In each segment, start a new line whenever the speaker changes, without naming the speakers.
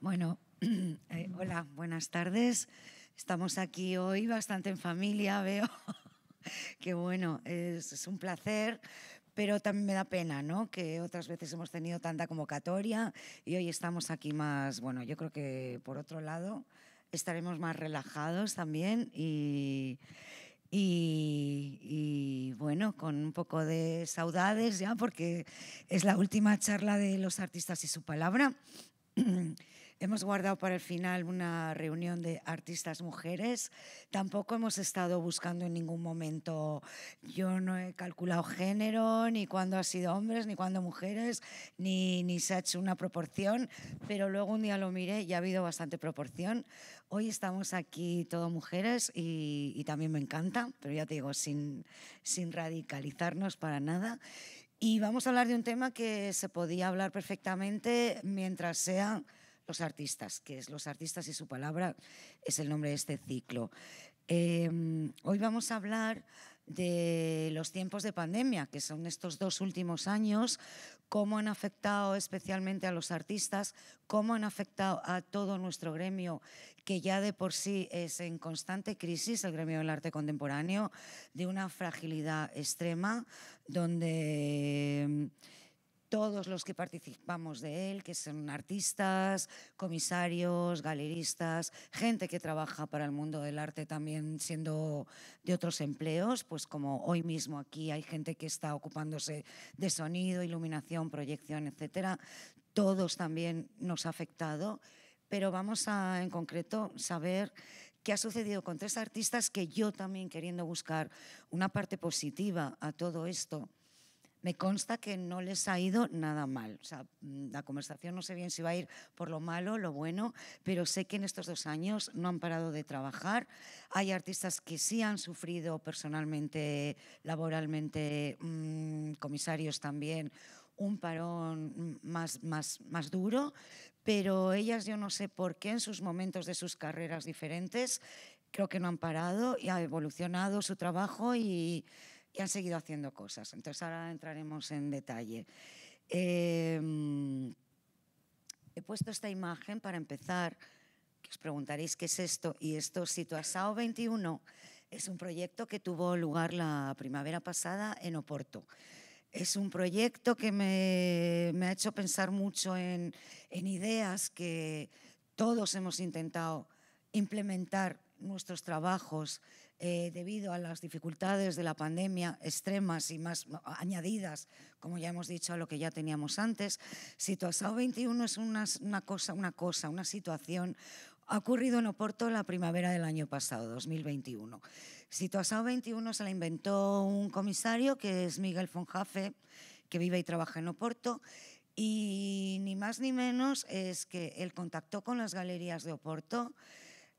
Bueno, eh, hola, buenas tardes. Estamos aquí hoy bastante en familia, veo. que bueno, es, un placer, pero también me da pena, ¿no? Que otras veces hemos tenido tanta convocatoria y hoy estamos aquí más, bueno, yo creo que por otro lado estaremos más relajados también y, y, y bueno, con un poco de saudades ya, porque es la última charla de los artistas y su palabra. Hemos guardado para el final una reunión de artistas mujeres. Tampoco hemos estado buscando en ningún momento, yo no he calculado género, ni cuándo ha sido hombres, ni cuándo mujeres, ni, ni se ha hecho una proporción, pero luego un día lo miré y ha habido bastante proporción. Hoy estamos aquí todo mujeres y, y también me encanta, pero ya te digo, sin, sin radicalizarnos para nada. Y vamos a hablar de un tema que se podía hablar perfectamente mientras sea los artistas, que es Los artistas y su palabra, es el nombre de este ciclo. Em, hoy vamos a hablar de los tiempos de pandemia, que son estos dos últimos años, cómo han afectado especialmente a los artistas, cómo han afectado a todo nuestro gremio, que ya de por sí es en constante crisis, el gremio del arte contemporáneo, de una fragilidad extrema, donde todos los que participamos de él, que son artistas, comisarios, galeristas, gente que trabaja para el mundo del arte también siendo de otros empleos, pues como hoy mismo aquí hay gente que está ocupándose de sonido, iluminación, proyección, etcétera. Todos también nos ha afectado, pero vamos a en concreto saber qué ha sucedido con tres artistas que yo también queriendo buscar una parte positiva a todo esto me consta que no les ha ido nada mal. O sea, mm, la conversación no sé bien si va a ir por lo malo, lo bueno, pero sé que en estos dos años no han parado de trabajar. Hay artistas que sí han sufrido personalmente, laboralmente, mm, comisarios también, un parón mm, más, más, más duro, pero ellas yo no sé por qué en sus momentos de sus carreras diferentes creo que no han parado y ha evolucionado su trabajo y han seguido haciendo cosas. Entonces ahora entraremos en detalle. Em, he puesto esta imagen para empezar, que os preguntaréis qué es esto, y esto, Situasao 21, es un proyecto que tuvo lugar la primavera pasada en Oporto. Es un proyecto que me, ha hecho pensar mucho en, en ideas que todos hemos intentado implementar nuestros trabajos eh, debido a las dificultades de la pandemia extremas y más añadidas, como ya hemos dicho, a lo que ya teníamos antes. situación 21 es una, cosa, una cosa, una situación ha ocurrido en Oporto la primavera del año pasado, 2021. situación 21 se la inventó un comisario que es Miguel Fonjafe, que vive y trabaja en Oporto. Y ni más ni menos es que él contactó con las galerías de Oporto,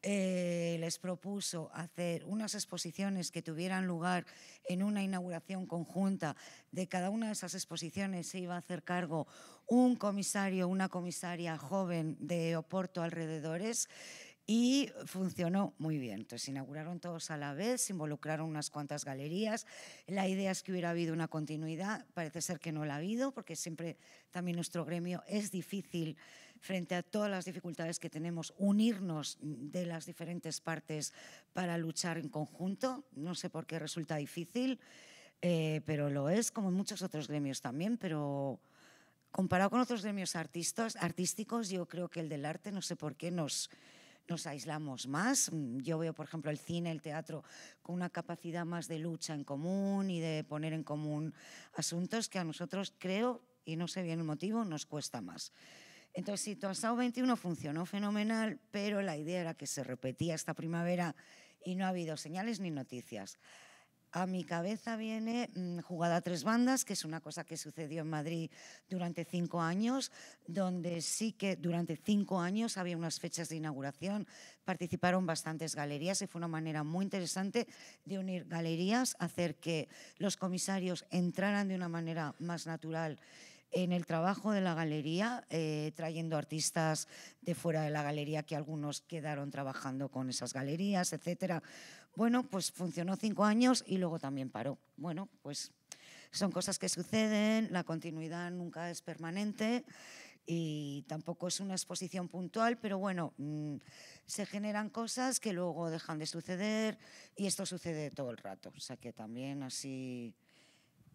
eh, les propuso hacer unas exposiciones que tuvieran lugar en una inauguración conjunta. De cada una de esas exposiciones se iba a hacer cargo un comisario, una comisaria joven de Oporto alrededores y funcionó muy bien. Entonces inauguraron todos a la vez, se involucraron unas cuantas galerías. La idea es que hubiera habido una continuidad, parece ser que no la ha habido, porque siempre también nuestro gremio es difícil frente a todas las dificultades que tenemos, unirnos de las diferentes partes para luchar en conjunto. No sé por qué resulta difícil, eh, pero lo es, como en muchos otros gremios también, pero comparado con otros gremios artistas, artísticos, yo creo que el del arte, no sé por qué, nos nos aislamos más. Mm, yo veo, por ejemplo, el cine, el teatro, con una capacidad más de lucha en común y de poner en común asuntos que a nosotros creo, y no sé bien el motivo, nos cuesta más. Entonces, sí, Toasao 21 funcionó fenomenal, pero la idea era que se repetía esta primavera y no ha habido señales ni noticias a mi cabeza viene mm, Jugada a Tres Bandas, que es una cosa que sucedió en Madrid durante cinco años, donde sí que durante cinco años había unas fechas de inauguración, participaron bastantes galerías y fue una manera muy interesante de unir galerías, hacer que los comisarios entraran de una manera más natural en el trabajo de la galería, eh, trayendo artistas de fuera de la galería que algunos quedaron trabajando con esas galerías, etcétera. Bueno, pues funcionó cinco años y luego también paró. Bueno, pues son cosas que suceden, la continuidad nunca es permanente y tampoco es una exposición puntual, pero bueno, mm, se generan cosas que luego dejan de suceder y esto sucede todo el rato. O sea que también así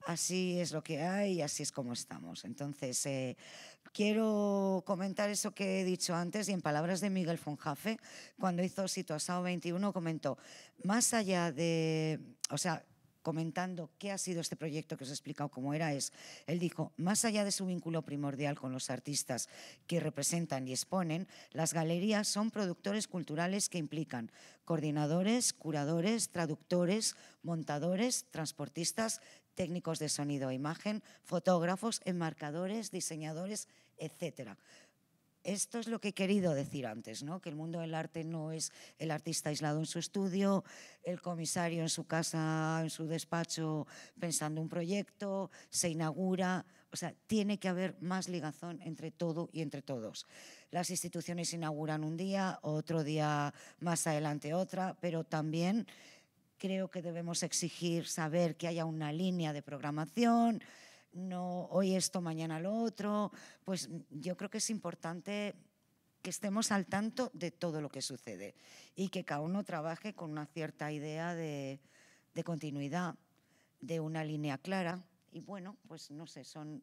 así es lo que hay y así es como estamos. Entonces, eh, quiero comentar eso que he dicho antes y en palabras de Miguel Fonjafe, cuando hizo Situasao 21, comentó, más allá de, o sea, comentando qué ha sido este proyecto que os he explicado cómo era, es, él dijo, más allá de su vínculo primordial con los artistas que representan y exponen, las galerías son productores culturales que implican coordinadores, curadores, traductores, montadores, transportistas, técnicos de sonido e imagen, fotógrafos, enmarcadores, diseñadores, etcétera esto es lo que he querido decir antes, ¿no? que el mundo del arte no es el artista aislado en su estudio, el comisario en su casa, en su despacho, pensando un proyecto, se inaugura, o sea, tiene que haber más ligazón entre todo y entre todos. Las instituciones inauguran un día, otro día más adelante otra, pero también creo que debemos exigir saber que haya una línea de programación, no hoy esto, mañana lo otro, pues yo creo que es importante que estemos al tanto de todo lo que sucede y que cada uno trabaje con una cierta idea de, de continuidad, de una línea clara. Y bueno, pues no sé, son,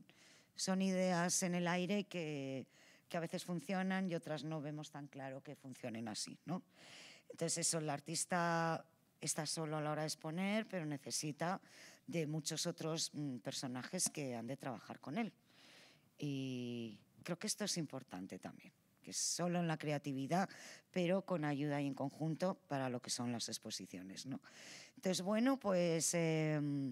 son ideas en el aire que, que a veces funcionan y otras no vemos tan claro que funcionen así. ¿no? Entonces eso, el artista está solo a la hora de exponer, pero necesita de muchos otros mm, personajes que han de trabajar con él. Y creo que esto es importante también, que es solo en la creatividad, pero con ayuda y en conjunto para lo que son las exposiciones. ¿no? Entonces, bueno, pues em,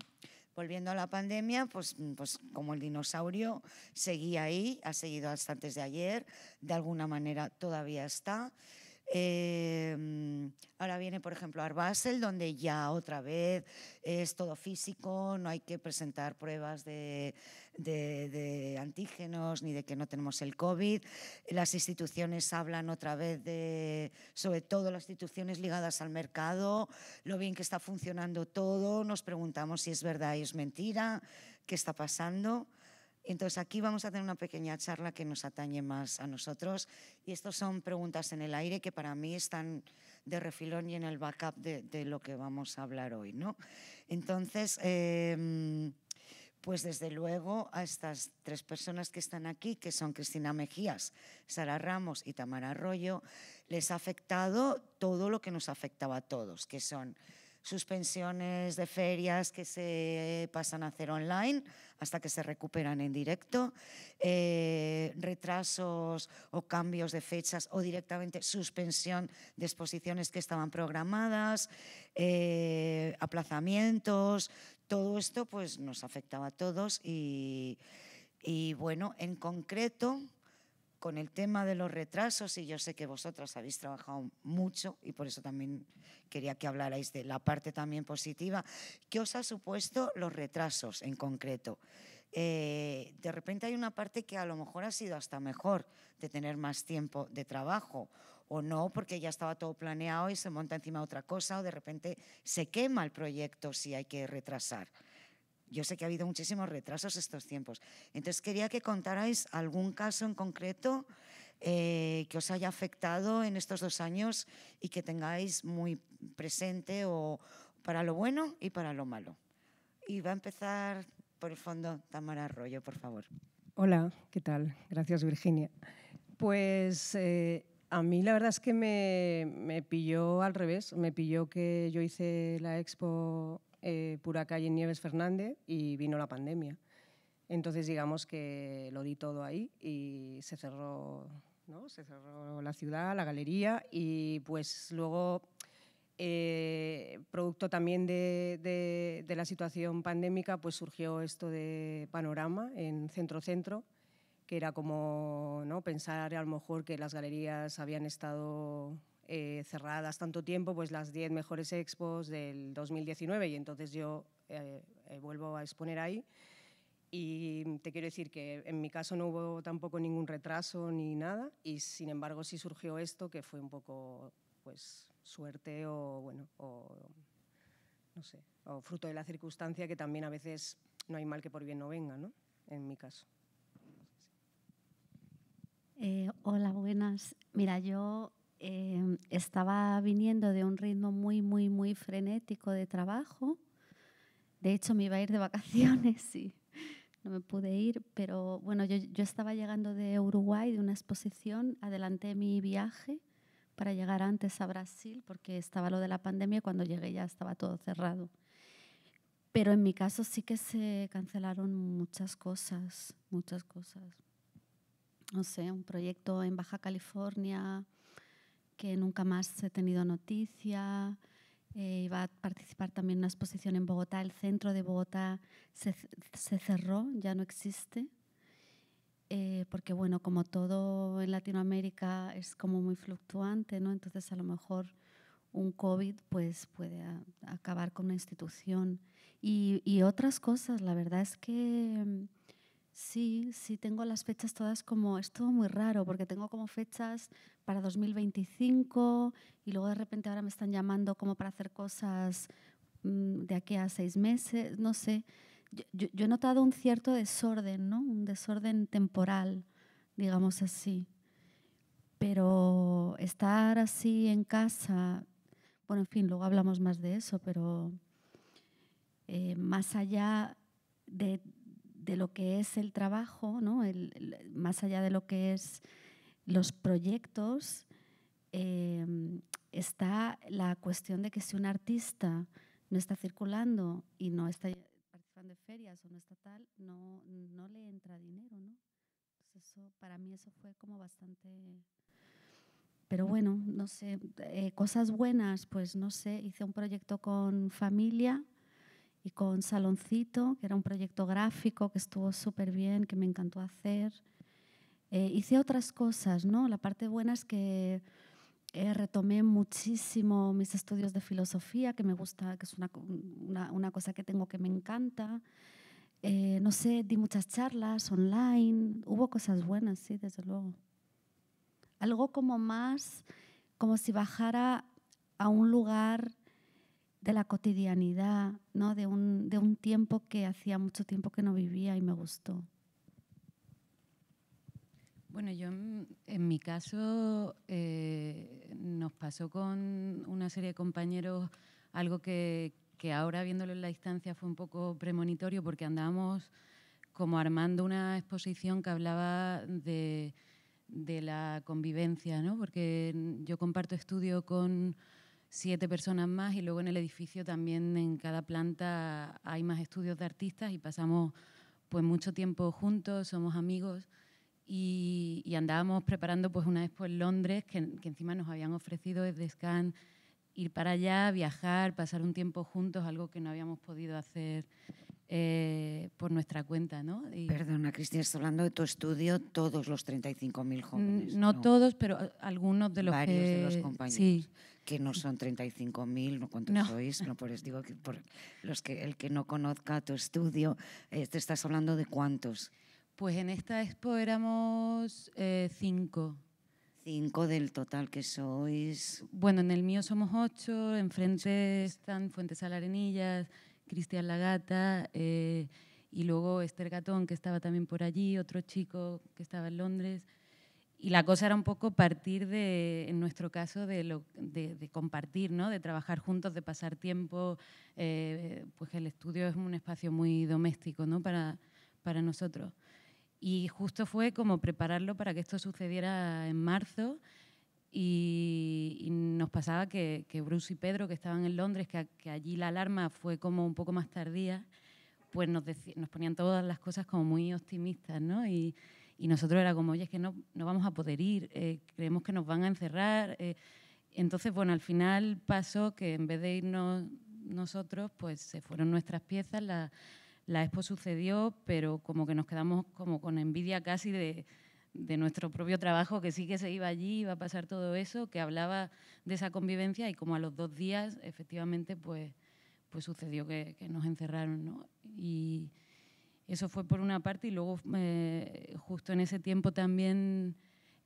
volviendo a la pandemia, pues, mm, pues como el dinosaurio seguía ahí, ha seguido hasta antes de ayer, de alguna manera todavía está. Em, ahora viene, por ejemplo, Arbasel, donde ya otra vez es todo físico, no hay que presentar pruebas de, de antígenos ni de que no tenemos el COVID. Las instituciones hablan otra vez de, sobre todo las instituciones ligadas al mercado, lo bien que está funcionando todo, nos preguntamos si es verdad y es mentira, qué está pasando. Entonces aquí vamos a tener una pequeña charla que nos atañe más a nosotros y estas son preguntas en el aire que para mí están de refilón y en el backup de, lo que vamos a hablar hoy. ¿no? Entonces, em, pues desde luego a estas tres personas que están aquí, que son Cristina Mejías, Sara Ramos y Tamara Arroyo, les ha afectado todo lo que nos afectaba a todos, que son suspensiones de ferias que se pasan a hacer online, hasta que se recuperan en directo, eh, retrasos o cambios de fechas o directamente suspensión de exposiciones que estaban programadas, eh, aplazamientos, todo esto pues nos afectaba a todos y, y bueno, en concreto con el tema de los retrasos, y yo sé que vosotras habéis trabajado mucho, y por eso también quería que hablarais de la parte también positiva, ¿qué os ha supuesto los retrasos en concreto? Eh, de repente hay una parte que a lo mejor ha sido hasta mejor de tener más tiempo de trabajo o no, porque ya estaba todo planeado y se monta encima otra cosa o de repente se quema el proyecto si hay que retrasar. Yo sé que ha habido muchísimos retrasos estos tiempos. Entonces quería que contarais algún caso en concreto eh, que os haya afectado en estos dos años y que tengáis muy presente o para lo bueno y para lo malo. Y va a empezar por el fondo Tamara Arroyo, por favor.
Hola, ¿qué tal? Gracias, Virginia. Pues eh, a mí la verdad es que me, me, pilló al revés, me pilló que yo hice la expo eh, calle en Nieves Fernández y vino la pandemia. Entonces digamos que lo di todo ahí y se cerró, ¿no? se cerró la ciudad, la galería y pues luego, eh, producto también de, de, de, la situación pandémica, pues surgió esto de Panorama en centro-centro que era como ¿no? pensar a lo mejor que las galerías habían estado eh, cerradas tanto tiempo, pues las 10 mejores expos del 2019 y entonces yo eh, eh, vuelvo a exponer ahí. Y te quiero decir que en mi caso no hubo tampoco ningún retraso ni nada y sin embargo sí surgió esto que fue un poco pues suerte o bueno o no sé, o fruto de la circunstancia que también a veces no hay mal que por bien no venga, ¿no? En mi caso.
hola, buenas. Mira, yo Em, estaba viniendo de un ritmo muy, muy, muy frenético de trabajo. De hecho, me iba a ir de vacaciones y no me pude ir, pero bueno, yo, yo estaba llegando de Uruguay, de una exposición, adelanté mi viaje para llegar antes a Brasil, porque estaba lo de la pandemia y cuando llegué ya estaba todo cerrado. Pero en mi caso sí que se cancelaron muchas cosas, muchas cosas. No sé, un proyecto en Baja California, que nunca más he tenido noticia. Eh, iba a participar también en una exposición en Bogotá. El centro de Bogotá se, cerró, ya no existe. Eh, porque, bueno, como todo en Latinoamérica es como muy fluctuante, ¿no? Entonces, a lo mejor un COVID pues, puede acabar con una institución. Y, y, otras cosas, la verdad es que mm, Sí, sí, tengo las fechas todas como, es todo muy raro, porque tengo como fechas para 2025 y luego de repente ahora me están llamando como para hacer cosas mm, de aquí a seis meses, no sé. Yo, he notado un cierto desorden, ¿no? Un desorden temporal, digamos así. Pero estar así en casa, bueno, en fin, luego hablamos más de eso, pero eh, más allá de, de lo que es el trabajo, ¿no? el, más allá de lo que es los proyectos, em, está la cuestión de que si un artista no está circulando y no está participando en ferias o no está tal, no, no le entra dinero, ¿no? para mí eso fue como bastante... Pero bueno, no sé, eh, cosas buenas, pues no sé, hice un proyecto con familia, y con Saloncito, que era un proyecto gráfico que estuvo súper bien, que me encantó hacer. Eh, hice otras cosas, ¿no? La parte buena es que eh, retomé muchísimo mis estudios de filosofía, que me gusta, que es una, una, una cosa que tengo que me encanta. Eh, no sé, di muchas charlas online, hubo cosas buenas, sí, desde luego. Algo como más, como si bajara a un lugar de la cotidianidad, ¿no? de, un, tiempo que hacía mucho tiempo que no vivía y me gustó. Bueno,
yo mm, en mi caso eh, nos pasó con una serie de compañeros algo que, ahora viéndolo en la distancia fue un poco premonitorio porque andábamos como armando una exposición que hablaba de, de la convivencia, ¿no? porque yo comparto estudio con siete personas más y luego en el edificio también en cada planta hay más estudios de artistas y pasamos pues mucho tiempo juntos, somos amigos y, andábamos preparando pues una vez pues Londres que, encima nos habían ofrecido desde Scan ir para allá, viajar, pasar un tiempo juntos, algo que no habíamos podido hacer eh, por nuestra cuenta. ¿no? Perdona,
Cristina, estás hablando de tu estudio, todos los 35.000 jóvenes. No, todos,
pero algunos
de los Varios de los compañeros. Sí que no son 35.000, no cuántos sois, no por digo que por los que el que no conozca tu estudio, eh,
te estás hablando de cuántos. Pues en esta expo éramos eh, cinco. Cinco del total que sois. Bueno, en el mío somos ocho, enfrente están Fuentes Alarenillas, Cristian Lagata eh, y luego Esther Gatón, que estaba también por allí, otro chico que estaba en Londres. Y la cosa era un poco partir de, en nuestro caso, de, lo, de, compartir, ¿no? de trabajar juntos, de pasar tiempo. Eh, pues el estudio es un espacio muy doméstico ¿no? para, para nosotros. Y justo fue como prepararlo para que esto sucediera en marzo. Y, nos pasaba que, Bruce y Pedro, que estaban en Londres, que, que, allí la alarma fue como un poco más tardía, pues nos, nos ponían todas las cosas como muy optimistas, ¿no? Y, y nosotros era como, oye, es que no, no vamos a poder ir, eh, creemos que nos van a encerrar. Eh. Entonces, bueno, al final pasó que en vez de irnos nosotros, pues se fueron nuestras piezas, la, la expo sucedió, pero como que nos quedamos como con envidia casi de, de nuestro propio trabajo, que sí que se iba allí, iba a pasar todo eso, que hablaba de esa convivencia y como a los dos días, efectivamente, pues, pues sucedió que, nos encerraron, ¿no? Y, eso fue por una parte y luego eh, justo en ese tiempo también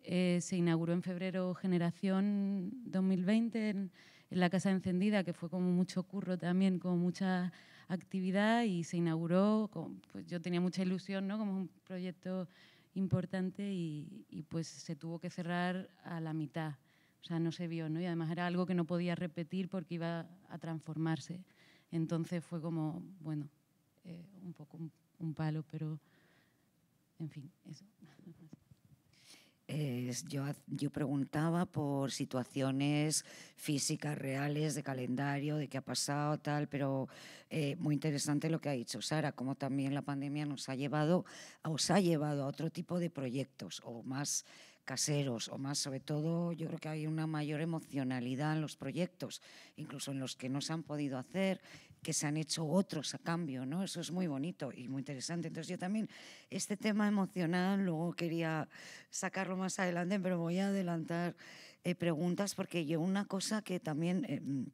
eh, se inauguró en febrero Generación 2020 en, la Casa Encendida, que fue como mucho curro también, como mucha actividad y se inauguró, pues, yo tenía mucha ilusión, ¿no? Como un proyecto importante y, pues se tuvo que cerrar a la mitad. O sea, no se vio, ¿no? Y además era algo que no podía repetir porque iba a transformarse. Entonces fue como, bueno, eh, un poco un un palo, pero en fin, eso.
yo, yo, preguntaba por situaciones físicas reales, de calendario, de qué ha pasado, tal, pero eh, muy interesante lo que ha dicho Sara, como también la pandemia nos ha llevado, os ha llevado a otro tipo de proyectos o más caseros o más, sobre todo, yo creo que hay una mayor emocionalidad en los proyectos, incluso en los que no se han podido hacer, que se han hecho otros a cambio, ¿no? Eso es muy bonito y muy interesante. Entonces yo también, este tema emocional, luego quería sacarlo más adelante, pero voy a adelantar eh, preguntas porque yo una cosa que también... Eh, mm,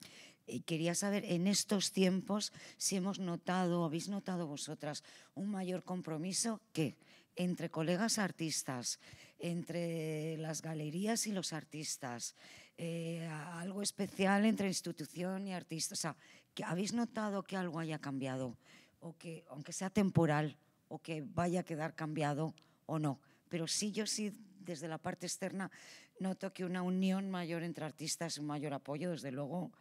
eh, quería saber en estos tiempos si hemos notado, habéis notado vosotras un mayor compromiso que entre colegas artistas, entre las galerías y los artistas, algo especial entre institución y artista. O sea, habéis notado que algo haya cambiado, o que, aunque sea temporal, o que vaya a quedar cambiado o no. Pero sí, yo sí, desde la parte externa, noto que una unión mayor entre artistas, un mayor apoyo, desde luego,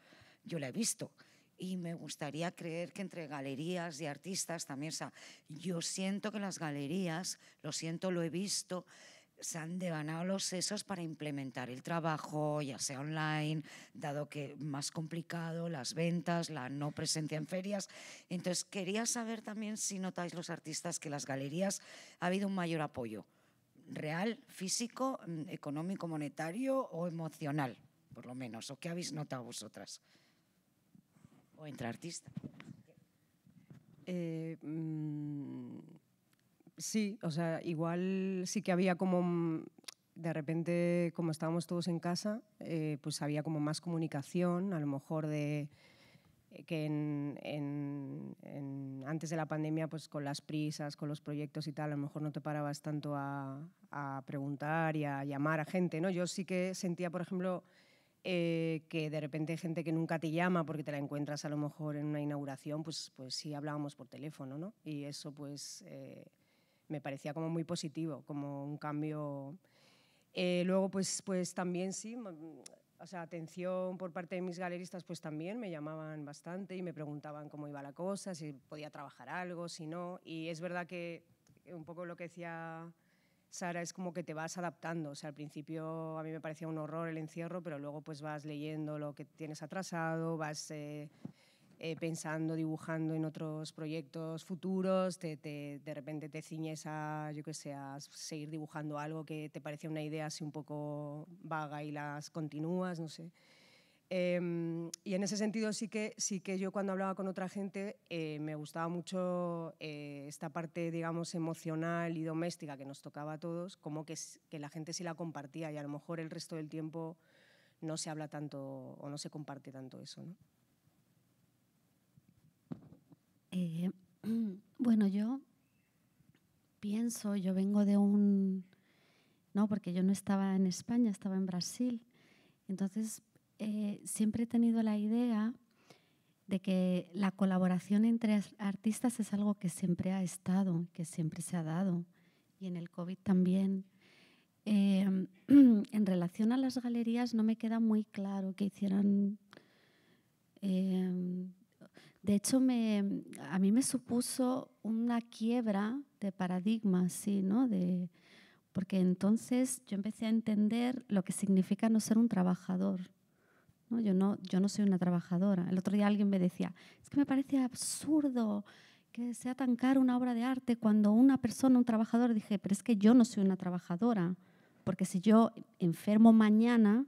yo la he visto. Y me gustaría creer que entre galerías y artistas también, o sea, yo siento que las galerías, lo siento, lo he visto, se han devanado los sesos para implementar el trabajo, ya sea online, dado que más complicado, las ventas, la no presencia en ferias. Entonces, quería saber también si notáis los artistas que las galerías ha habido un mayor apoyo, real, físico, mm, económico, monetario o emocional, por lo menos, o qué habéis notado vosotras,
o entre artistas. Eh, mm, Sí, o sea, igual sí que había como de repente, como estábamos todos en casa, eh, pues había como más comunicación, a lo mejor de eh, que antes de la pandemia, pues con las prisas, con los proyectos y tal, a lo mejor no te parabas tanto a, preguntar y a llamar a gente, ¿no? Yo sí que sentía, por ejemplo, eh, que de repente gente que nunca te llama porque te la encuentras a lo mejor en una inauguración, pues, pues sí hablábamos por teléfono, ¿no? Y eso, pues, me parecía como muy positivo, como un cambio. Eh, luego, pues, pues también sí, mm, o sea, atención por parte de mis galeristas, pues también me llamaban bastante y me preguntaban cómo iba la cosa, si podía trabajar algo, si no. Y es verdad que un poco lo que decía Sara es como que te vas adaptando. O sea, al principio a mí me parecía un horror el encierro, pero luego pues vas leyendo lo que tienes atrasado, vas... Eh, eh, pensando, dibujando en otros proyectos futuros, de repente te ciñes a, yo que sé, seguir dibujando algo que te parecía una idea así un poco vaga y las continúas, no sé. Em, y en ese sentido sí que, sí que yo cuando hablaba con otra gente eh, me gustaba mucho eh, esta parte, digamos, emocional y doméstica que nos tocaba a todos, como que, que, la gente sí la compartía y a lo mejor el resto del tiempo no se habla tanto o no se comparte tanto eso,
eh, bueno, yo pienso, yo vengo de un... No, porque yo no estaba en España, estaba en Brasil. Entonces, eh, siempre he tenido la idea de que la colaboración entre artistas es algo que siempre ha estado, que siempre se ha dado, y en el COVID también. Em, en relación a las galerías, no me queda muy claro que hicieran em, de hecho, a mí me supuso una quiebra de paradigma, sí, ¿no? De, porque entonces yo empecé a entender lo que significa no ser un trabajador. ¿no? Yo, no, yo no soy una trabajadora. El otro día alguien me decía, es que me parece absurdo que sea tan cara una obra de arte cuando una persona, un trabajador, dije, pero es que yo no soy una trabajadora, porque si yo enfermo mañana,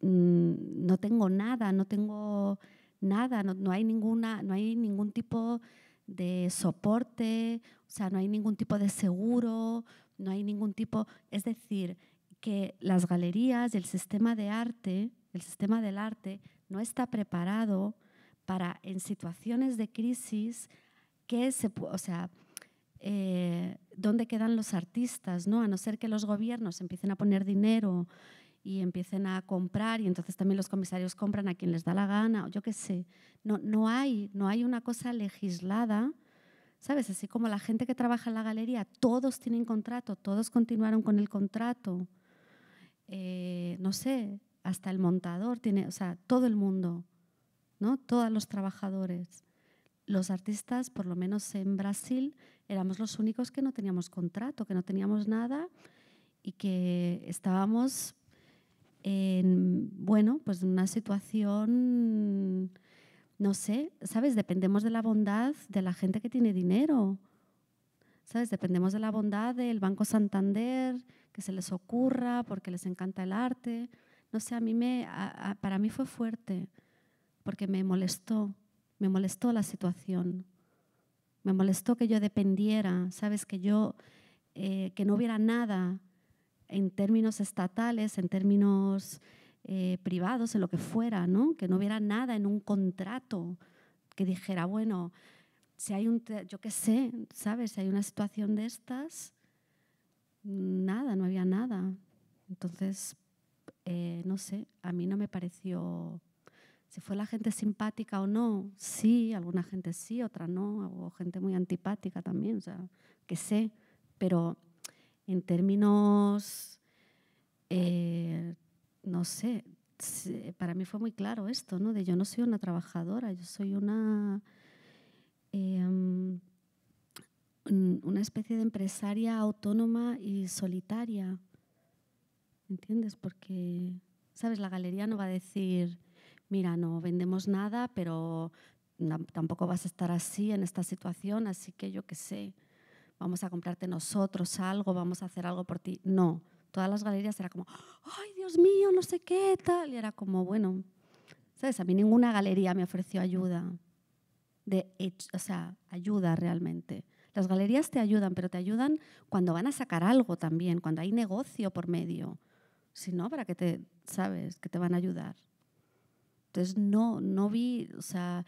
mm, no tengo nada, no tengo nada, no, hay ninguna, no hay ningún tipo de soporte, o sea, no hay ningún tipo de seguro, no hay ningún tipo, es decir, que las galerías, el sistema de arte, el sistema del arte no está preparado para en situaciones de crisis que se, o sea, eh, dónde quedan los artistas, ¿no? A no ser que los gobiernos empiecen a poner dinero y empiecen a comprar y entonces también los comisarios compran a quien les da la gana, o yo qué sé. No, no, hay, no hay una cosa legislada, ¿sabes? Así como la gente que trabaja en la galería, todos tienen contrato, todos continuaron con el contrato. Eh, no sé, hasta el montador tiene, o sea, todo el mundo, ¿no? Todos los trabajadores. Los artistas, por lo menos en Brasil, éramos los únicos que no teníamos contrato, que no teníamos nada y que estábamos bueno, pues una situación, no sé, ¿sabes? Dependemos de la bondad de la gente que tiene dinero, ¿sabes? Dependemos de la bondad del Banco Santander, que se les ocurra, porque les encanta el arte. No sé, a mí me, para mí fue fuerte, porque me molestó, me molestó la situación. Me molestó que yo dependiera, ¿sabes? Que yo, eh, que no hubiera nada en términos estatales, en términos eh, privados, en lo que fuera, ¿no? que no hubiera nada en un contrato que dijera, bueno, si hay un, yo qué sé, ¿sabes? Si hay una situación de estas, nada, no había nada. Entonces, eh, no sé, a mí no me pareció, si fue la gente simpática o no, sí, alguna gente sí, otra no, o gente muy antipática también, o sea, que sé, pero en términos, eh, no sé, para mí fue muy claro esto, ¿no? De yo no soy una trabajadora, yo soy una, em, una especie de empresaria autónoma y solitaria, ¿entiendes? Porque, ¿sabes? La galería no va a decir, mira, no vendemos nada, pero tampoco vas a estar así en esta situación, así que yo qué sé vamos a comprarte nosotros algo, vamos a hacer algo por ti. No, todas las galerías era como, ay, Dios mío, no sé qué tal. Y era como, bueno, ¿sabes? A mí ninguna galería me ofreció ayuda, de o sea, ayuda realmente. Las galerías te ayudan, pero te ayudan cuando van a sacar algo también, cuando hay negocio por medio. Si no, para que te, sabes, que te van a ayudar. Entonces, no, no vi, o sea,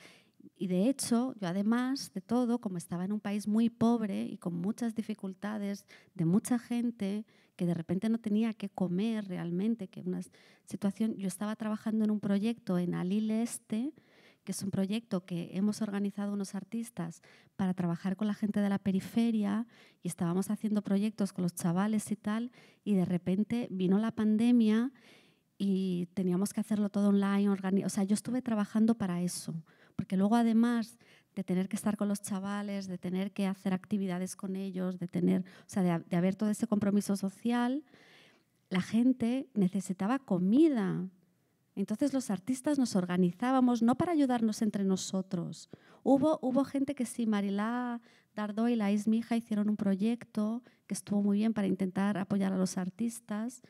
y de hecho, yo además de todo, como estaba en un país muy pobre y con muchas dificultades de mucha gente que de repente no tenía que comer realmente, que una situación, yo estaba trabajando en un proyecto en Alil Este, que es un proyecto que hemos organizado unos artistas para trabajar con la gente de la periferia y estábamos haciendo proyectos con los chavales y tal, y de repente vino la pandemia y teníamos que hacerlo todo online, o sea, yo estuve trabajando para eso porque luego además de tener que estar con los chavales, de tener que hacer actividades con ellos, de tener, o sea, de, haber todo ese compromiso social, la gente necesitaba comida. Entonces los artistas nos organizábamos no para ayudarnos entre nosotros. Hubo, hubo gente que sí, Marilá Dardó y la Ismija hicieron un proyecto que estuvo muy bien para intentar apoyar a los artistas,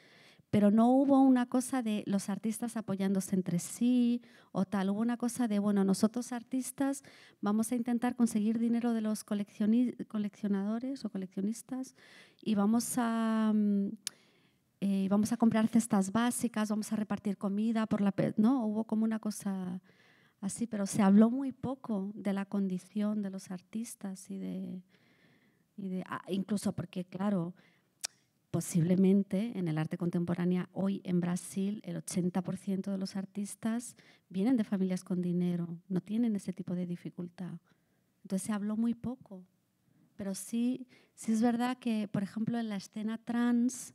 pero no hubo una cosa de los artistas apoyándose entre sí o tal, hubo una cosa de, bueno, nosotros artistas vamos a intentar conseguir dinero de los coleccionadores o coleccionistas y vamos a... Mm, eh, vamos a comprar cestas básicas, vamos a repartir comida por la... No, hubo como una cosa así, pero se habló muy poco de la condición de los artistas y de... Y de ah, incluso porque, claro, posiblemente en el arte contemporáneo hoy en Brasil el 80% de los artistas vienen de familias con dinero, no tienen ese tipo de dificultad. Entonces se habló muy poco. Pero sí, sí es verdad que, por ejemplo, en la escena trans,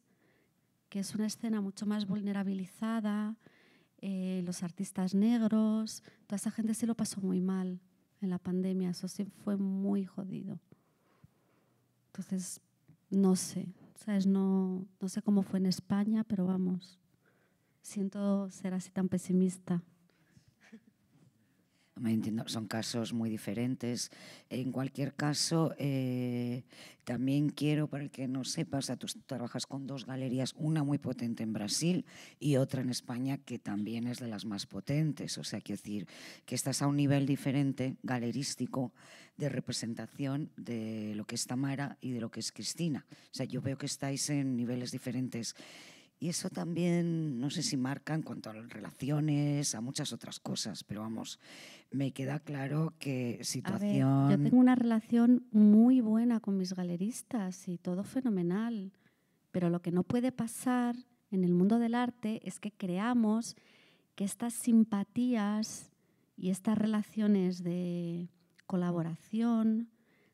que es una escena mucho más vulnerabilizada, eh, los artistas negros, toda esa gente sí lo pasó muy mal en la pandemia, eso sí fue muy jodido. Entonces, no sé, ¿Sabes? No, no sé cómo fue en España, pero vamos, siento ser así tan pesimista.
Me entiendo, son casos muy diferentes. En cualquier caso, eh, también quiero, para el que no sepas, tú trabajas con dos galerías, una muy potente en Brasil y otra en España, que también es de las más potentes. O sea, quiero decir que estás a un nivel diferente, galerístico, de representación de lo que es Tamara y de lo que es Cristina. O sea, yo veo que estáis en niveles diferentes y eso también, no sé si marca en cuanto a relaciones, a muchas otras cosas, pero vamos, me queda claro que situación... yo tengo
una relación muy buena con mis galeristas y todo fenomenal, pero lo que no puede pasar en el mundo del arte es que creamos que estas simpatías y estas relaciones de colaboración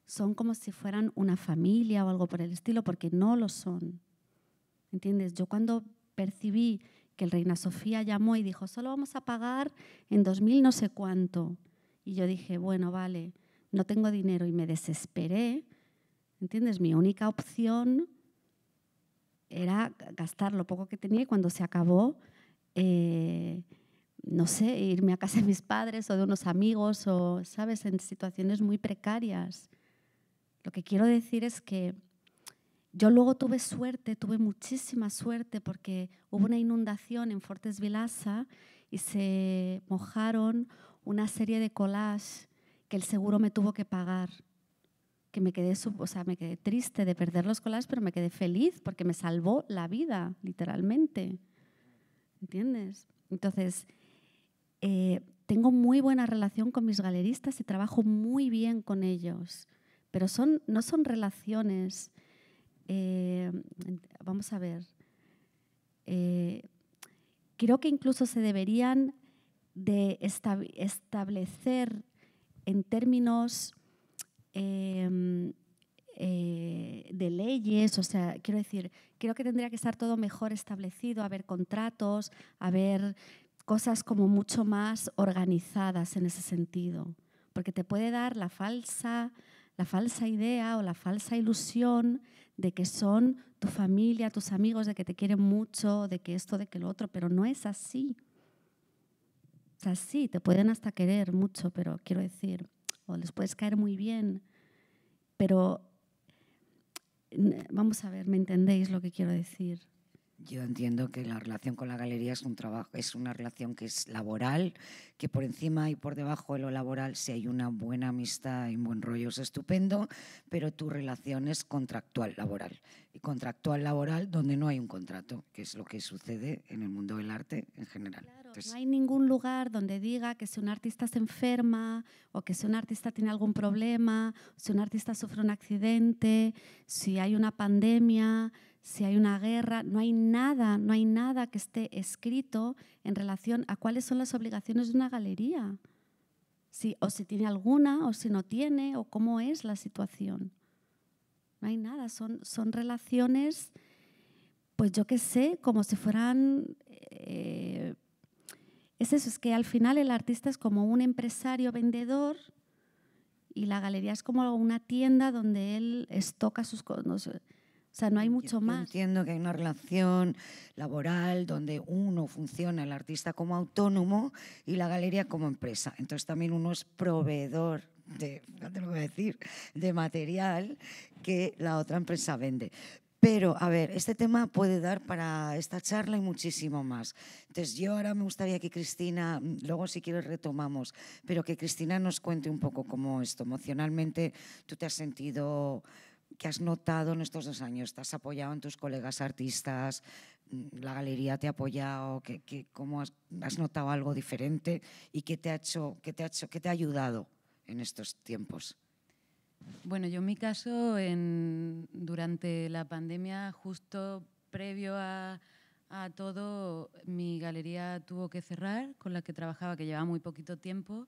son como si fueran una familia o algo por el estilo, porque no lo son. ¿Entiendes? Yo cuando percibí que el Reina Sofía llamó y dijo, solo vamos a pagar en 2000 no sé cuánto. Y yo dije, bueno, vale, no tengo dinero y me desesperé. ¿Entiendes? Mi única opción era gastar lo poco que tenía y cuando se acabó, eh, no sé, irme a casa de mis padres o de unos amigos o, ¿sabes?, en situaciones muy precarias. Lo que quiero decir es que yo luego tuve suerte, tuve muchísima suerte porque hubo una inundación en Fortes Vilasa y se mojaron una serie de collages que el seguro me tuvo que pagar. Que me quedé, o me quedé triste de perder los collages, pero me quedé feliz porque me salvó la vida, literalmente. ¿Entiendes? Entonces, eh, tengo muy buena relación con mis galeristas y trabajo muy bien con ellos, pero son, no son relaciones eh, vamos a ver, eh, creo que incluso se deberían de establecer en términos em, eh, de leyes, o sea, quiero decir, creo que tendría que estar todo mejor establecido, haber contratos, haber cosas como mucho más organizadas en ese sentido, porque te puede dar la falsa la falsa idea o la falsa ilusión de que son tu familia, tus amigos, de que te quieren mucho, de que esto, de que lo otro, pero no es así. O sea, te pueden hasta querer mucho, pero quiero decir, o les puedes caer muy bien, pero vamos a ver, ¿me entendéis lo que quiero decir?
Yo entiendo que la relación con la galería es un trabajo, es una relación que es laboral, que por encima y por debajo de lo laboral, si hay una buena amistad y un buen rollo es estupendo, pero tu relación es contractual laboral. Y contractual laboral donde no hay un contrato, que es lo que sucede en el mundo del arte en general. no
hay ningún lugar donde diga que si un artista se enferma o que si un artista tiene algún problema, si un artista sufre un accidente, si hay una pandemia si hay una guerra, no hay nada, no hay nada que esté escrito en relación a cuáles son las obligaciones de una galería. Si, o si tiene alguna, o si no tiene, o cómo es la situación. No hay nada, son, son relaciones, pues yo qué sé, como si fueran... Eh, es eso, es que al final el artista es como un empresario vendedor y la galería es como una tienda donde él estoca sus cosas. O sea, no hay mucho más.
entiendo que hay una relación laboral donde uno funciona, el artista como autónomo y la galería como empresa. Entonces también uno es proveedor de, lo voy a decir, de material que la otra empresa vende. Pero, a ver, este tema puede dar para esta charla y muchísimo más. Entonces, yo ahora me gustaría que Cristina, luego si quieres retomamos, pero que Cristina nos cuente un poco cómo esto emocionalmente tú te has sentido que has notado en estos dos años? ¿Estás has apoyado en tus colegas artistas? ¿La galería te ha apoyado? ¿Qué, cómo has, notado algo diferente? ¿Y qué te, ha hecho, te ha hecho, te ha ayudado en estos tiempos?
Bueno, yo en mi caso, durante la pandemia, justo previo a, a todo, mi galería tuvo que cerrar, con la que trabajaba, que llevaba muy poquito tiempo.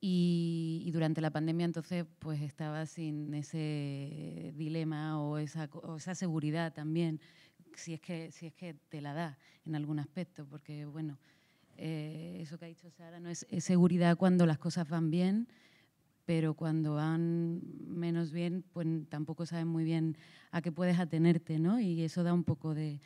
Y, durante la pandemia entonces pues estaba sin ese dilema o esa, seguridad también, si es, que, si es que te la da en algún aspecto, porque bueno, eh, eso que ha dicho Sara no es, seguridad cuando las cosas van bien, pero cuando van menos bien pues tampoco sabes muy bien a qué puedes atenerte, ¿no? Y eso da un poco de,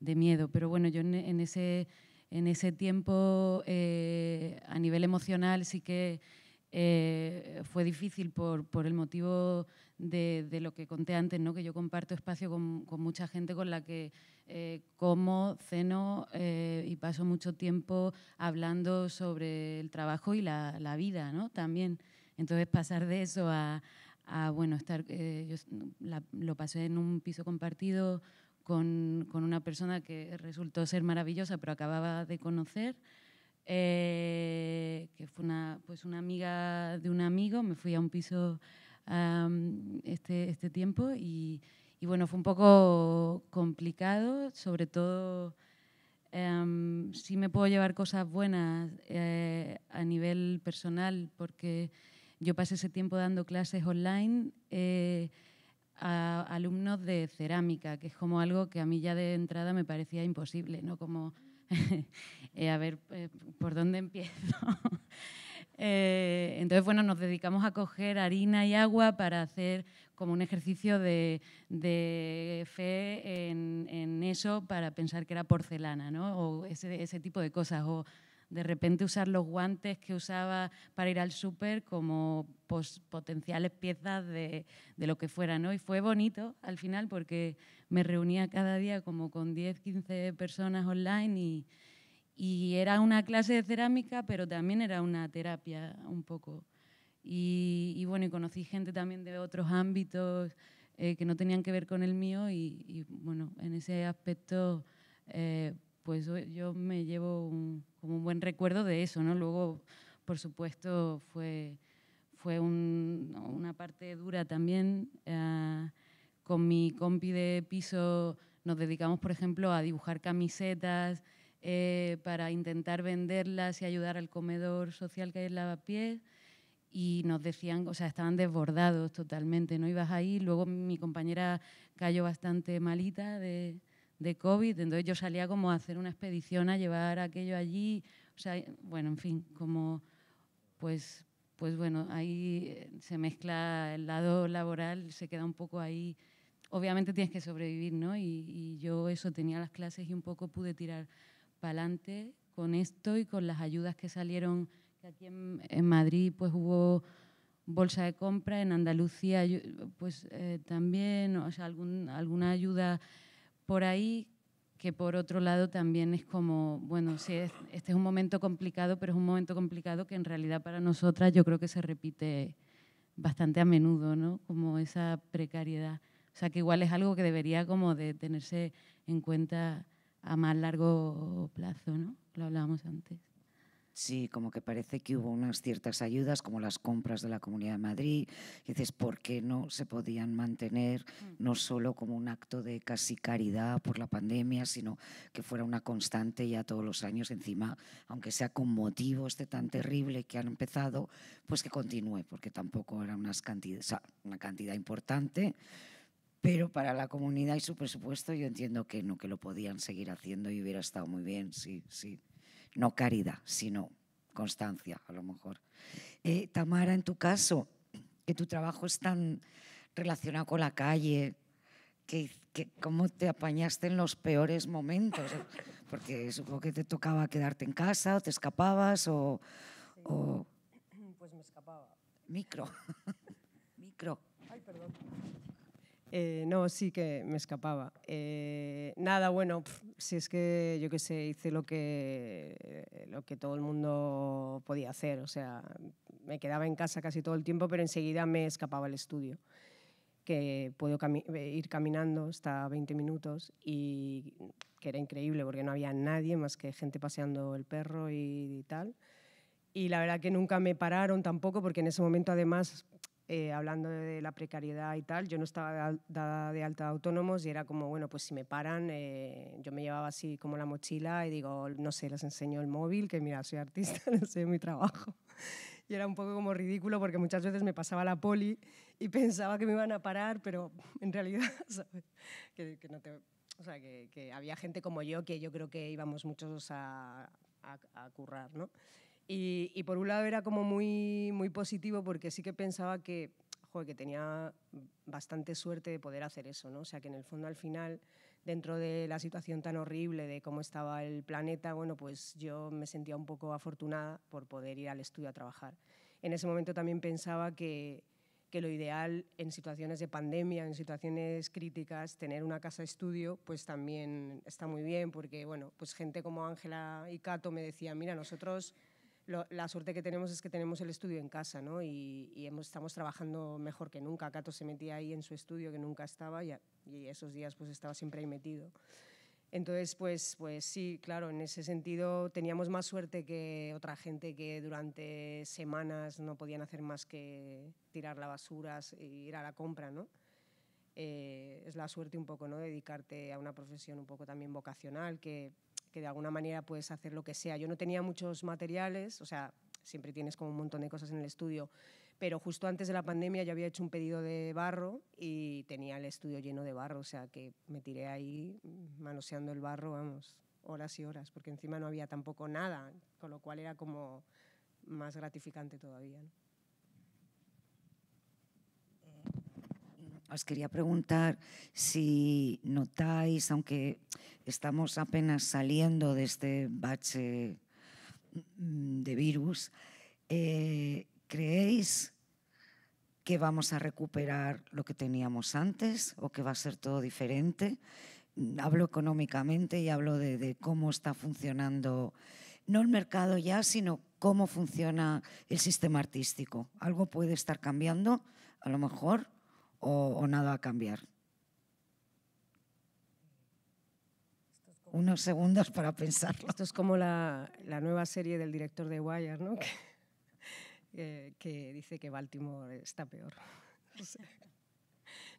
miedo. Pero bueno, yo en, ese... En ese tiempo, eh, a nivel emocional, sí que eh, fue difícil por, por el motivo de, de, lo que conté antes, ¿no? que yo comparto espacio con, con mucha gente con la que eh, como, ceno eh, y paso mucho tiempo hablando sobre el trabajo y la, la vida ¿no? también. Entonces pasar de eso a, bueno, estar, yo lo pasé en un piso compartido con, con una persona que resultó ser maravillosa, pero acababa de conocer. Eh, que fue una, pues una amiga de un amigo, me fui a un piso este, este, tiempo y, bueno, fue un poco complicado, sobre todo si em, sí me puedo llevar cosas buenas eh, a nivel personal porque yo pasé ese tiempo dando clases online. Eh, a alumnos de cerámica, que es como algo que a mí ya de entrada me parecía imposible, ¿no? Como Eh, a ver, eh, ¿por dónde empiezo? Eh, entonces, bueno, nos dedicamos a coger harina y agua para hacer como un ejercicio de, fe en, eso, para pensar que era porcelana, ¿no? O ese, ese tipo de cosas, de repente usar los guantes que usaba para ir al súper como potenciales piezas de, lo que fuera, ¿no? Y fue bonito al final porque me reunía cada día como con 10, 15 personas online y, y era una clase de cerámica, pero también era una terapia un poco. Y, bueno, conocí gente también de otros ámbitos eh, que no tenían que ver con el mío y, bueno, en ese aspecto, eh, pues yo me llevo un, como un buen recuerdo de eso, ¿no? Luego, por supuesto, fue, fue una parte dura también. Ah, con mi compi de piso nos dedicamos, por ejemplo, a dibujar camisetas eh, para intentar venderlas y ayudar al comedor social que hay en Lavapiés. Y nos decían, o sea, estaban desbordados totalmente, ¿no? Ibas ahí, luego mi compañera cayó bastante malita de, de COVID, entonces yo salía como a hacer una expedición, a llevar aquello allí, o sea, bueno, en fin, como pues, pues bueno, ahí eh, se mezcla el lado laboral, se queda un poco ahí, obviamente tienes que sobrevivir, ¿no? Y, yo eso tenía las clases y un poco pude tirar para adelante con esto y con las ayudas que salieron, aquí en, Madrid pues hubo bolsa de compra, en Andalucía pues eh, también, o sea, alguna ayuda por ahí que por otro lado también es como, bueno, sí, este es un momento complicado, pero es un momento complicado que en realidad para nosotras yo creo que se repite bastante a menudo, ¿no? Como esa precariedad. O sea, que igual es algo que debería como de tenerse en cuenta a más largo plazo, ¿no? Lo hablábamos antes.
Sí, como que parece que hubo unas ciertas ayudas, como las compras de la Comunidad de Madrid. dices, ¿por qué no se podían mantener mm. no solo como un acto de casi caridad por la pandemia, sino que fuera una constante ya todos los años encima, aunque sea con motivos este tan terrible que han empezado, pues que continúe, porque tampoco era una cantidad importante. Pero para la comunidad y su presupuesto yo entiendo que no, que lo podían seguir haciendo y hubiera estado muy bien, sí, sí no caridad, sino constancia, a lo mejor. Eh, Tamara, en tu caso, que tu trabajo es tan relacionado con la calle, que, cómo te apañaste en los peores momentos, porque supongo que te tocaba quedarte en casa o te escapabas o... o...
Pues me escapaba. Micro. Micro. Ay, perdón. Eh, no, sí que me escapaba. Eh, nada, bueno, si es que yo qué sé, hice lo que, lo que todo el mundo podía hacer. O sea, me quedaba en casa casi todo el tiempo, pero enseguida me escapaba al estudio, que puedo ir caminando hasta 20 minutos y que era increíble porque no había nadie más que gente paseando el perro y tal. Y la verdad que nunca me pararon tampoco porque en ese momento además eh, hablando de la precariedad y tal, yo no estaba dada de alta de autónomos y era como, bueno, pues si me paran, eh, yo me llevaba así como la mochila y digo, no sé, les enseño el móvil, que mira, soy artista, no sé mi trabajo. Y era un poco como ridículo porque muchas veces me pasaba la poli y pensaba que me iban a parar, pero en realidad, ¿sabes? Que, no te, o sea, que, había gente como yo que yo creo que íbamos muchos a, a, a currar, ¿no? Y, por un lado era como muy, muy positivo porque sí que pensaba que, joder, que tenía bastante suerte de poder hacer eso, ¿no? O sea, que en el fondo al final, dentro de la situación tan horrible de cómo estaba el planeta, bueno, pues yo me sentía un poco afortunada por poder ir al estudio a trabajar. En ese momento también pensaba que, que lo ideal en situaciones de pandemia, en situaciones críticas, tener una casa estudio, pues también está muy bien, porque bueno, pues gente como Ángela y Cato me decían, mira, nosotros la suerte que tenemos es que tenemos el estudio en casa, ¿no? Y, estamos trabajando mejor que nunca. Cato se metía ahí en su estudio que nunca estaba y, esos días pues estaba siempre ahí metido. Entonces, pues, pues sí, claro, en ese sentido teníamos más suerte que otra gente que durante semanas no podían hacer más que tirar la basura e ir a la compra, ¿no? Eh, es la suerte un poco, ¿no? Dedicarte a una profesión un poco también vocacional, que que de alguna manera puedes hacer lo que sea. Yo no tenía muchos materiales, o sea, siempre tienes como un montón de cosas en el estudio, pero justo antes de la pandemia yo había hecho un pedido de barro y tenía el estudio lleno de barro, o sea, que me tiré ahí manoseando el barro, vamos, horas y horas, porque encima no había tampoco nada, con lo cual era como más gratificante todavía.
Os quería preguntar si notáis, aunque estamos apenas saliendo de este bache mm, de virus, eh, ¿creéis que vamos a recuperar lo que teníamos antes o que va a ser todo diferente? Mm, hablo económicamente y hablo de cómo está funcionando, no el mercado ya, sino cómo funciona el sistema artístico. Algo puede estar cambiando, a lo mejor, o, nada va a cambiar.
Unos segundos para pensarlo. Esto es como la, nueva serie del director de Wire, ¿no? Que, dice que Baltimore está peor. No sé.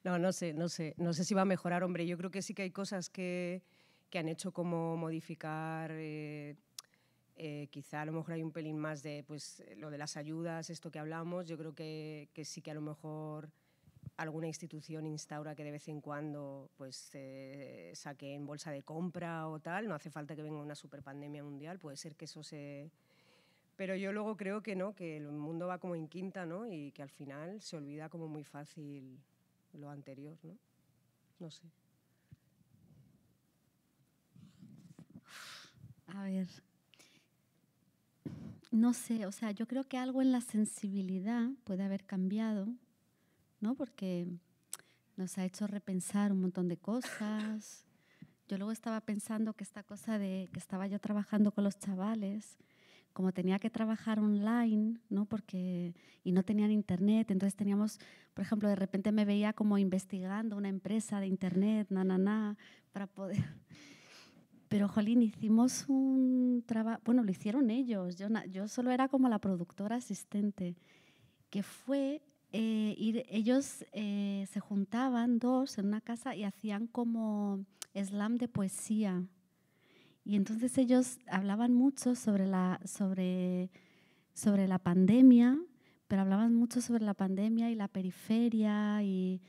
no, sé, no sé, no sé si va a mejorar, hombre. Yo creo que sí que hay cosas que, han hecho como modificar. Eh, eh, quizá a lo mejor hay un pelín más de pues, lo de las ayudas, esto que hablamos, yo creo que sí que a lo mejor alguna institución instaura que de vez en cuando pues eh, en bolsa de compra o tal, no hace falta que venga una superpandemia mundial, puede ser que eso se... Pero yo luego creo que no, que el mundo va como en quinta, ¿no? Y que al final se olvida como muy fácil lo anterior, No sé.
A ver. No sé, o sea, yo creo que algo en la sensibilidad puede haber cambiado ¿no? Porque nos ha hecho repensar un montón de cosas. Yo luego estaba pensando que esta cosa de que estaba yo trabajando con los chavales, como tenía que trabajar online, ¿no? Porque y no tenían internet, entonces teníamos, por ejemplo, de repente me veía como investigando una empresa de internet, na na para poder pero jolín, hicimos un trabajo, bueno, lo hicieron ellos, yo, yo solo era como la productora asistente, que fue eh, y ellos eh, se juntaban dos en una casa y hacían como slam de poesía. Y entonces ellos hablaban mucho sobre la, sobre, sobre la pandemia, pero hablaban mucho sobre la pandemia y la periferia. Y,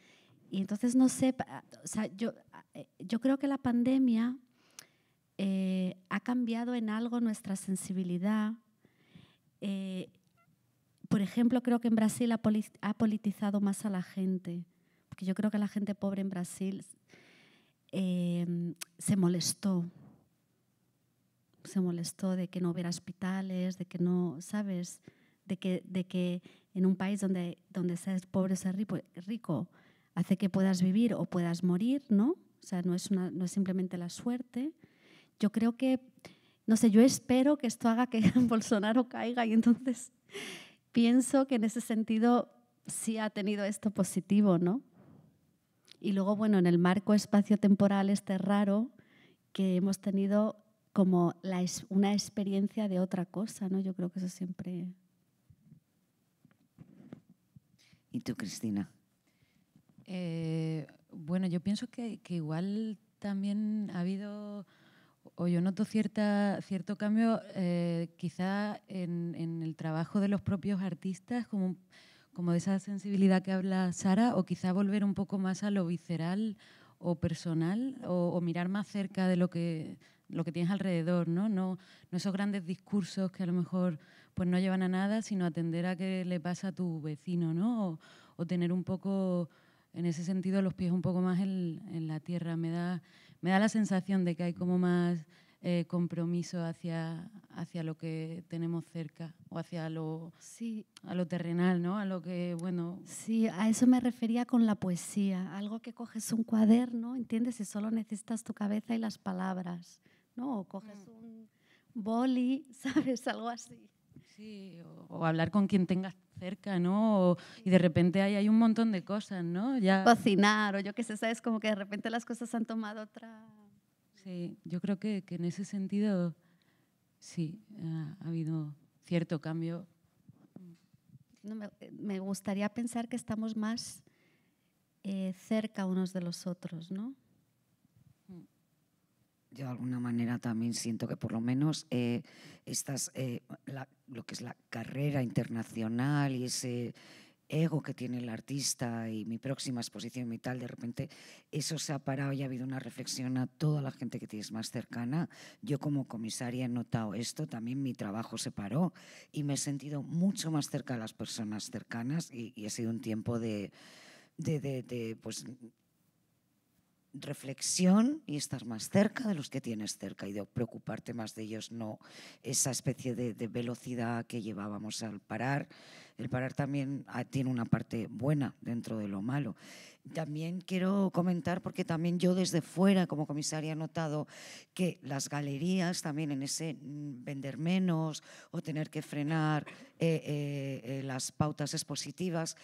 y entonces no sé, o sea, yo, eh, yo creo que la pandemia ha cambiado en algo nuestra sensibilidad. Por ejemplo, creo que en Brasil ha politizado más a la gente, porque yo creo que la gente pobre en Brasil em, se molestó, se molestó de que no hubiera hospitales, de que no, ¿sabes? De que, de que en un país donde, donde ser pobre ser rico, rico, hace que puedas vivir o puedas morir, ¿no? O sea, no es, una, no es simplemente la suerte. Yo creo que, no sé, yo espero que esto haga que Bolsonaro caiga y entonces pienso que en ese sentido sí ha tenido esto positivo, ¿no? Y luego, bueno, en el marco espaciotemporal temporal este raro que hemos tenido como una experiencia de otra cosa, ¿no? Yo creo que eso siempre...
¿Y tú, Cristina?
Eh,
bueno, yo pienso que igual también ha habido o yo noto cierta, cierto cambio eh, quizá en, el trabajo de los propios artistas, como, como de esa sensibilidad que habla Sara, o quizá volver un poco más a lo visceral o personal, o, mirar más cerca de lo que, lo que tienes alrededor, ¿no? ¿no? No esos grandes discursos que a lo mejor pues no llevan a nada, sino atender a qué le pasa a tu vecino, ¿no? O, tener un poco, en ese sentido, los pies un poco más en, en la tierra. Me da me da la sensación de que hay como más eh, compromiso hacia, hacia lo que tenemos cerca o hacia lo, sí. a lo terrenal, ¿no? A lo que, bueno...
Sí, a eso me refería con la poesía, algo que coges un cuaderno, ¿entiendes? Y solo necesitas tu cabeza y las palabras, ¿no? O coges mm. un boli, ¿sabes? Algo así. Sí,
o hablar con quien tengas cerca, ¿no? y de repente hay un montón de cosas, ¿no? Ya... Cocinar,
o yo qué sé, sabes, como que de repente las cosas han tomado otra...
Sí, yo creo que, en ese sentido sí, ha, habido cierto cambio.
me, gustaría pensar que estamos más eh, cerca unos de los otros, ¿no?
yo de alguna manera también siento que por lo menos eh, eh, lo que es la carrera internacional y ese ego que tiene el artista y mi próxima exposición y tal, de repente eso se ha parado y ha habido una reflexión a toda la gente que tienes más cercana. Yo como comisaria he notado esto, también mi trabajo se paró y me he sentido mucho más cerca de las personas cercanas y, ha sido un tiempo de, de, de, pues, reflexión y estar más cerca de los que tienes cerca y de preocuparte más de ellos, no esa especie de, velocidad que llevábamos al parar. El parar también ah, tiene una parte buena dentro de lo malo. También quiero comentar, porque también yo desde fuera como comisaria he notado que las galerías también en ese mm, vender menos o tener que frenar eh, eh, eh, las pautas expositivas,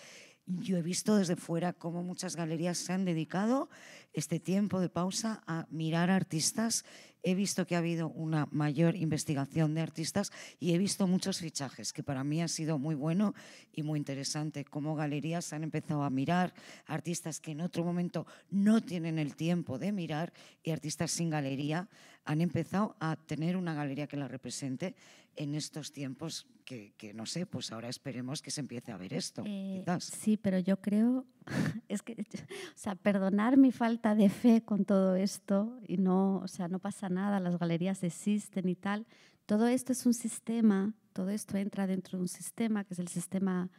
yo he visto desde fuera cómo muchas galerías se han dedicado este tiempo de pausa a mirar artistas. He visto que ha habido una mayor investigación de artistas y he visto muchos fichajes, que para mí ha sido muy bueno y muy interesante. Cómo galerías han empezado a mirar artistas que en otro momento no tienen el tiempo de mirar y artistas sin galería han empezado a tener una galería que la represente en estos tiempos que, no sé, pues ahora esperemos que se empiece a ver esto.
Eh, quizás. Sí, pero yo creo, es que, o sea, perdonar mi falta de fe con todo esto y no, o sea, no pasa nada, las galerías existen y tal. Todo esto es un sistema, todo esto entra dentro de un sistema que es el sistema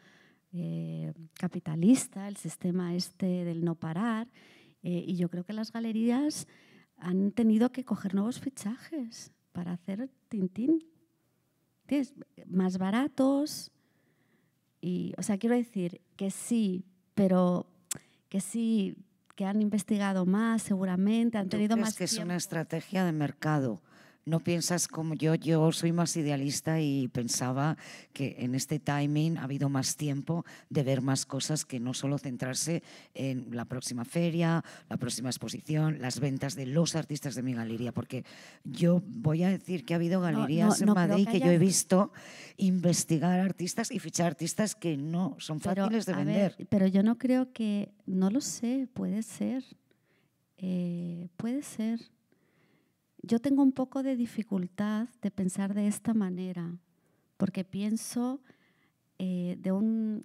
eh, capitalista, el sistema este del no parar. Eh, y yo creo que las galerías han tenido que coger nuevos fichajes para hacer tintín tienes más baratos. Y, o sea, quiero decir que sí, pero que sí, que han investigado más seguramente, han tenido más es más que es una
estrategia de mercado no piensas como yo, yo soy más idealista y pensaba que en este timing ha habido más tiempo de ver más cosas que no solo centrarse en la próxima feria, la próxima exposición, las ventas de los artistas de mi galería, porque yo voy a decir que ha habido galerías en Madrid que, yo he visto investigar artistas y fichar artistas que no son fáciles de vender.
pero yo no creo que, no lo sé, puede ser, eh, puede ser yo tengo un poco de dificultad de pensar de esta manera, porque pienso eh, de un,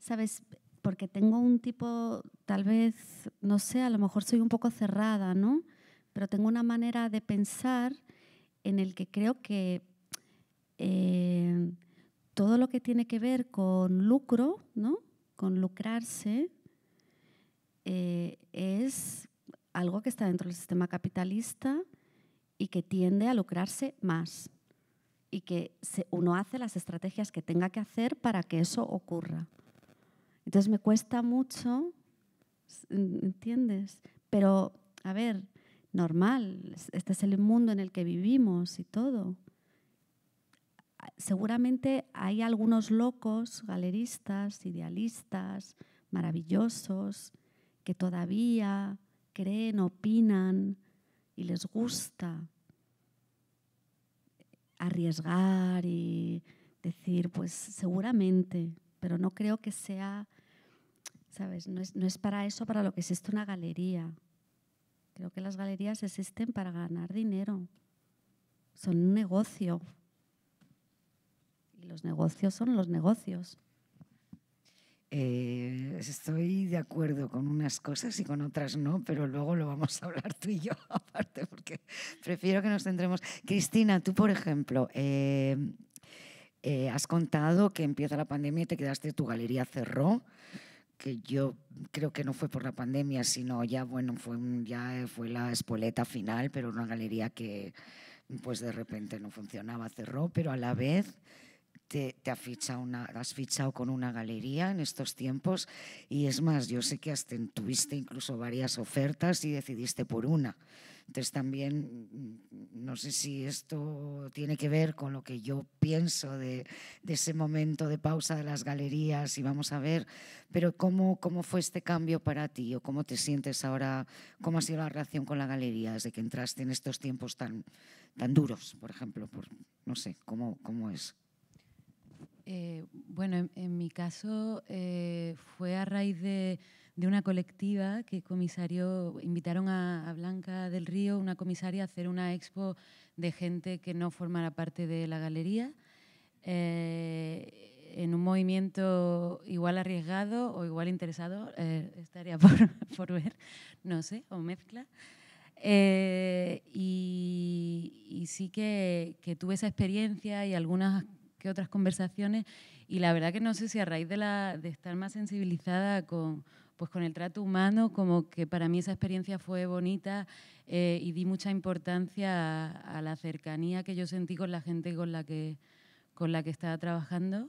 ¿sabes? Porque tengo un tipo, tal vez, no sé, a lo mejor soy un poco cerrada, ¿no? Pero tengo una manera de pensar en el que creo que eh, todo lo que tiene que ver con lucro, ¿no? Con lucrarse, eh, es algo que está dentro del sistema capitalista y que tiende a lucrarse más y que uno hace las estrategias que tenga que hacer para que eso ocurra. Entonces me cuesta mucho, ¿entiendes? Pero, a ver, normal, este es el mundo en el que vivimos y todo. Ah, seguramente hay algunos locos, galeristas, idealistas, maravillosos, que todavía creen, opinan, y les gusta arriesgar y decir, pues seguramente, pero no creo que sea, ¿sabes? No es, no es para eso para lo que existe una galería. Creo que las galerías existen para ganar dinero. Son un negocio. Y los negocios son los negocios.
Eh, estoy de acuerdo con unas cosas y con otras no, pero luego lo vamos a hablar tú y yo aparte, porque prefiero que nos centremos. Cristina, tú, por ejemplo, eh, eh, has contado que empieza la pandemia y te quedaste, tu galería cerró que yo creo que no fue por la pandemia, sino ya bueno, fue ya fue la espoleta final, pero una galería que pues de repente no funcionaba, cerró, pero a la vez te, una, has fichado con una galería en estos tiempos y es más, yo sé que hasta tuviste incluso varias ofertas y decidiste por una. Entonces también mm, no sé si esto tiene que ver con lo que yo pienso de, ese momento de pausa de las galerías y vamos a ver, pero ¿cómo, ¿cómo fue este cambio para ti o cómo te sientes ahora? ¿Cómo ha sido la relación con la galería desde que entraste en estos tiempos tan, tan duros, por ejemplo? Por, no sé, ¿cómo, cómo es?
Eh, bueno, en, mi caso eh, fue a raíz de, una colectiva que comisario, invitaron a, Blanca del Río, una comisaria, a hacer una expo de gente que no formara parte de la galería, eh, en un movimiento igual arriesgado o igual interesado, estaría por, ver, no sé, o mezcla. Y, sí que tuve esa experiencia y algunas que otras conversaciones y la verdad que no sé si a raíz de, la, de estar más sensibilizada con, pues con el trato humano, como que para mí esa experiencia fue bonita eh, y di mucha importancia a, la cercanía que yo sentí con la gente con la que, con la que estaba trabajando.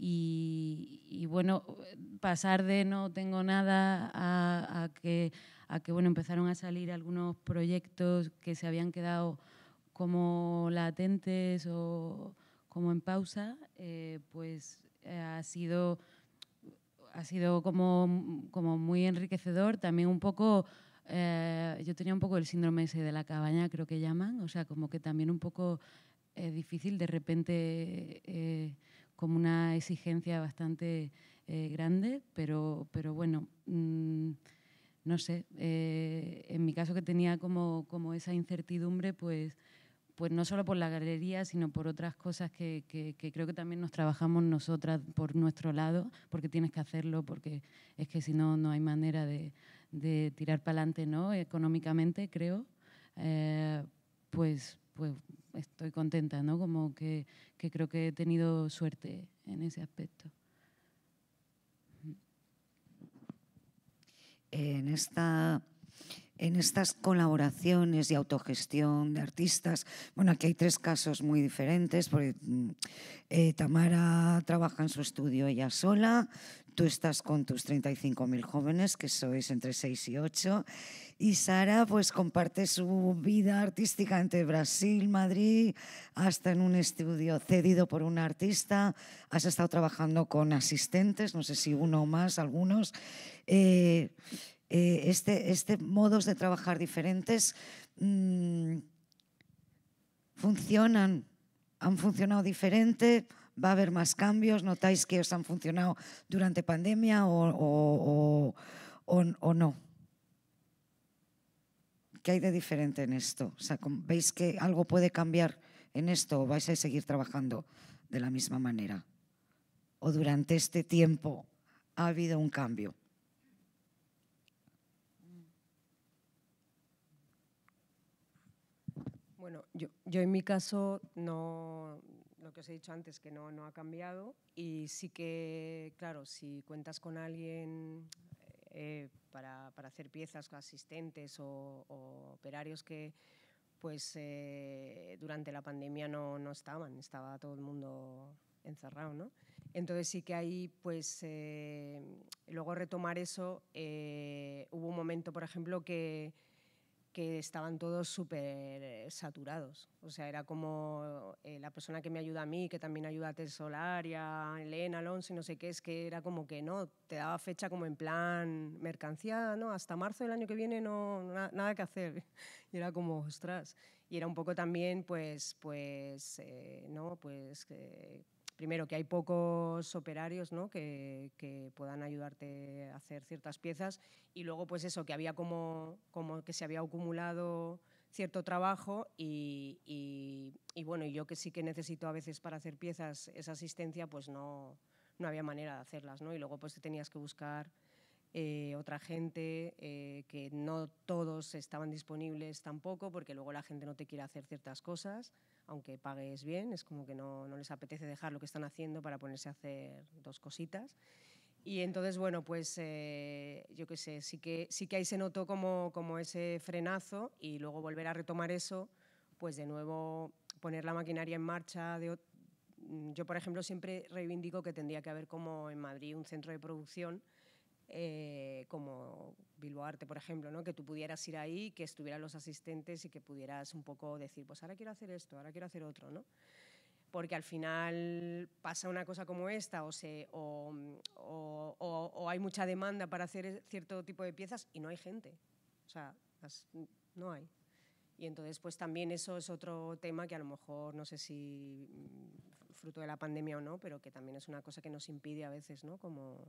Y, bueno, pasar de no tengo nada a, a, que, a que bueno, empezaron a salir algunos proyectos que se habían quedado como latentes o, como en pausa, eh, pues eh, ha sido, ha sido como, muy enriquecedor. También un poco, eh, yo tenía un poco el síndrome ese de la cabaña, creo que llaman, o sea, como que también un poco difícil, de repente como una exigencia bastante grande, pero, pero bueno. Mm, no sé, en mi caso que tenía como, como esa incertidumbre, pues pues no solo por la galería, sino por otras cosas que, creo que también nos trabajamos nosotras por nuestro lado, porque tienes que hacerlo, porque es que si no, no hay manera de, tirar para adelante, ¿no? Económicamente, creo. Eh, pues, pues estoy contenta, ¿no? Como que, que creo que he tenido suerte en ese aspecto. En esta
en estas colaboraciones y autogestión de artistas. Bueno, aquí hay tres casos muy diferentes, porque mm, eh, Tamara trabaja en su estudio ella sola, tú estás con tus 35.000 jóvenes, que sois entre 6 y 8, y Sara pues comparte su vida artística entre Brasil, Madrid, hasta en un estudio cedido por un artista, has estado trabajando con asistentes, no sé si uno o más, algunos. Eh, eh, este, este modos de trabajar diferentes mm, funcionan, han funcionado diferente, va a haber más cambios, notáis que os han funcionado durante pandemia o, no. ¿Qué hay de diferente en esto? ¿Veis que algo puede cambiar en esto o vais a seguir trabajando de la misma manera? ¿O durante este tiempo ha habido un cambio?
Bueno, yo, yo en mi caso no, lo que os he dicho antes, que no, no ha cambiado y sí que, claro, si cuentas con alguien eh, para, para, hacer piezas, asistentes o, operarios que pues eh, durante la pandemia no, no, estaban, estaba todo el mundo encerrado, ¿no? Entonces sí que ahí, pues, eh, luego retomar eso, hubo un momento, por ejemplo, que que estaban todos súper saturados. O sea, era como eh, la persona que me ayuda a mí, que también ayuda a Tesolaria, Solar Elena Alonso y no sé qué, es que era como que no, te daba fecha como en plan mercancía, no, hasta marzo del año que viene no, nada que hacer. Y era como, ostras. Y era un poco también, pues, pues, eh, no, pues... que eh, primero, que hay pocos operarios que, puedan ayudarte a hacer ciertas piezas y luego, pues eso, que había como, que se había acumulado cierto trabajo y, y bueno, yo que sí que necesito a veces para hacer piezas esa asistencia, pues no, no había manera de hacerlas, ¿no? Y luego pues tenías que buscar eh, otra gente, eh, que no todos estaban disponibles tampoco, porque luego la gente no te quiere hacer ciertas cosas, aunque pagues bien, es como que no, no les apetece dejar lo que están haciendo para ponerse a hacer dos cositas. Y entonces, bueno, pues eh, yo qué sé, sí que, sí que ahí se notó como, como ese frenazo y luego volver a retomar eso, pues de nuevo poner la maquinaria en marcha. yo, por ejemplo, siempre reivindico que tendría que haber como en Madrid un centro de producción eh, como Bilbao Arte, por ejemplo, ¿no? que tú pudieras ir ahí, que estuvieran los asistentes y que pudieras un poco decir, pues ahora quiero hacer esto, ahora quiero hacer otro, ¿no? Porque al final pasa una cosa como esta o, se, o, hay mucha demanda para hacer cierto tipo de piezas y no hay gente. O sea, no hay. Y entonces, pues también eso es otro tema que a lo mejor, no sé si mm, fruto de la pandemia o no, pero que también es una cosa que nos impide a veces, ¿no? Como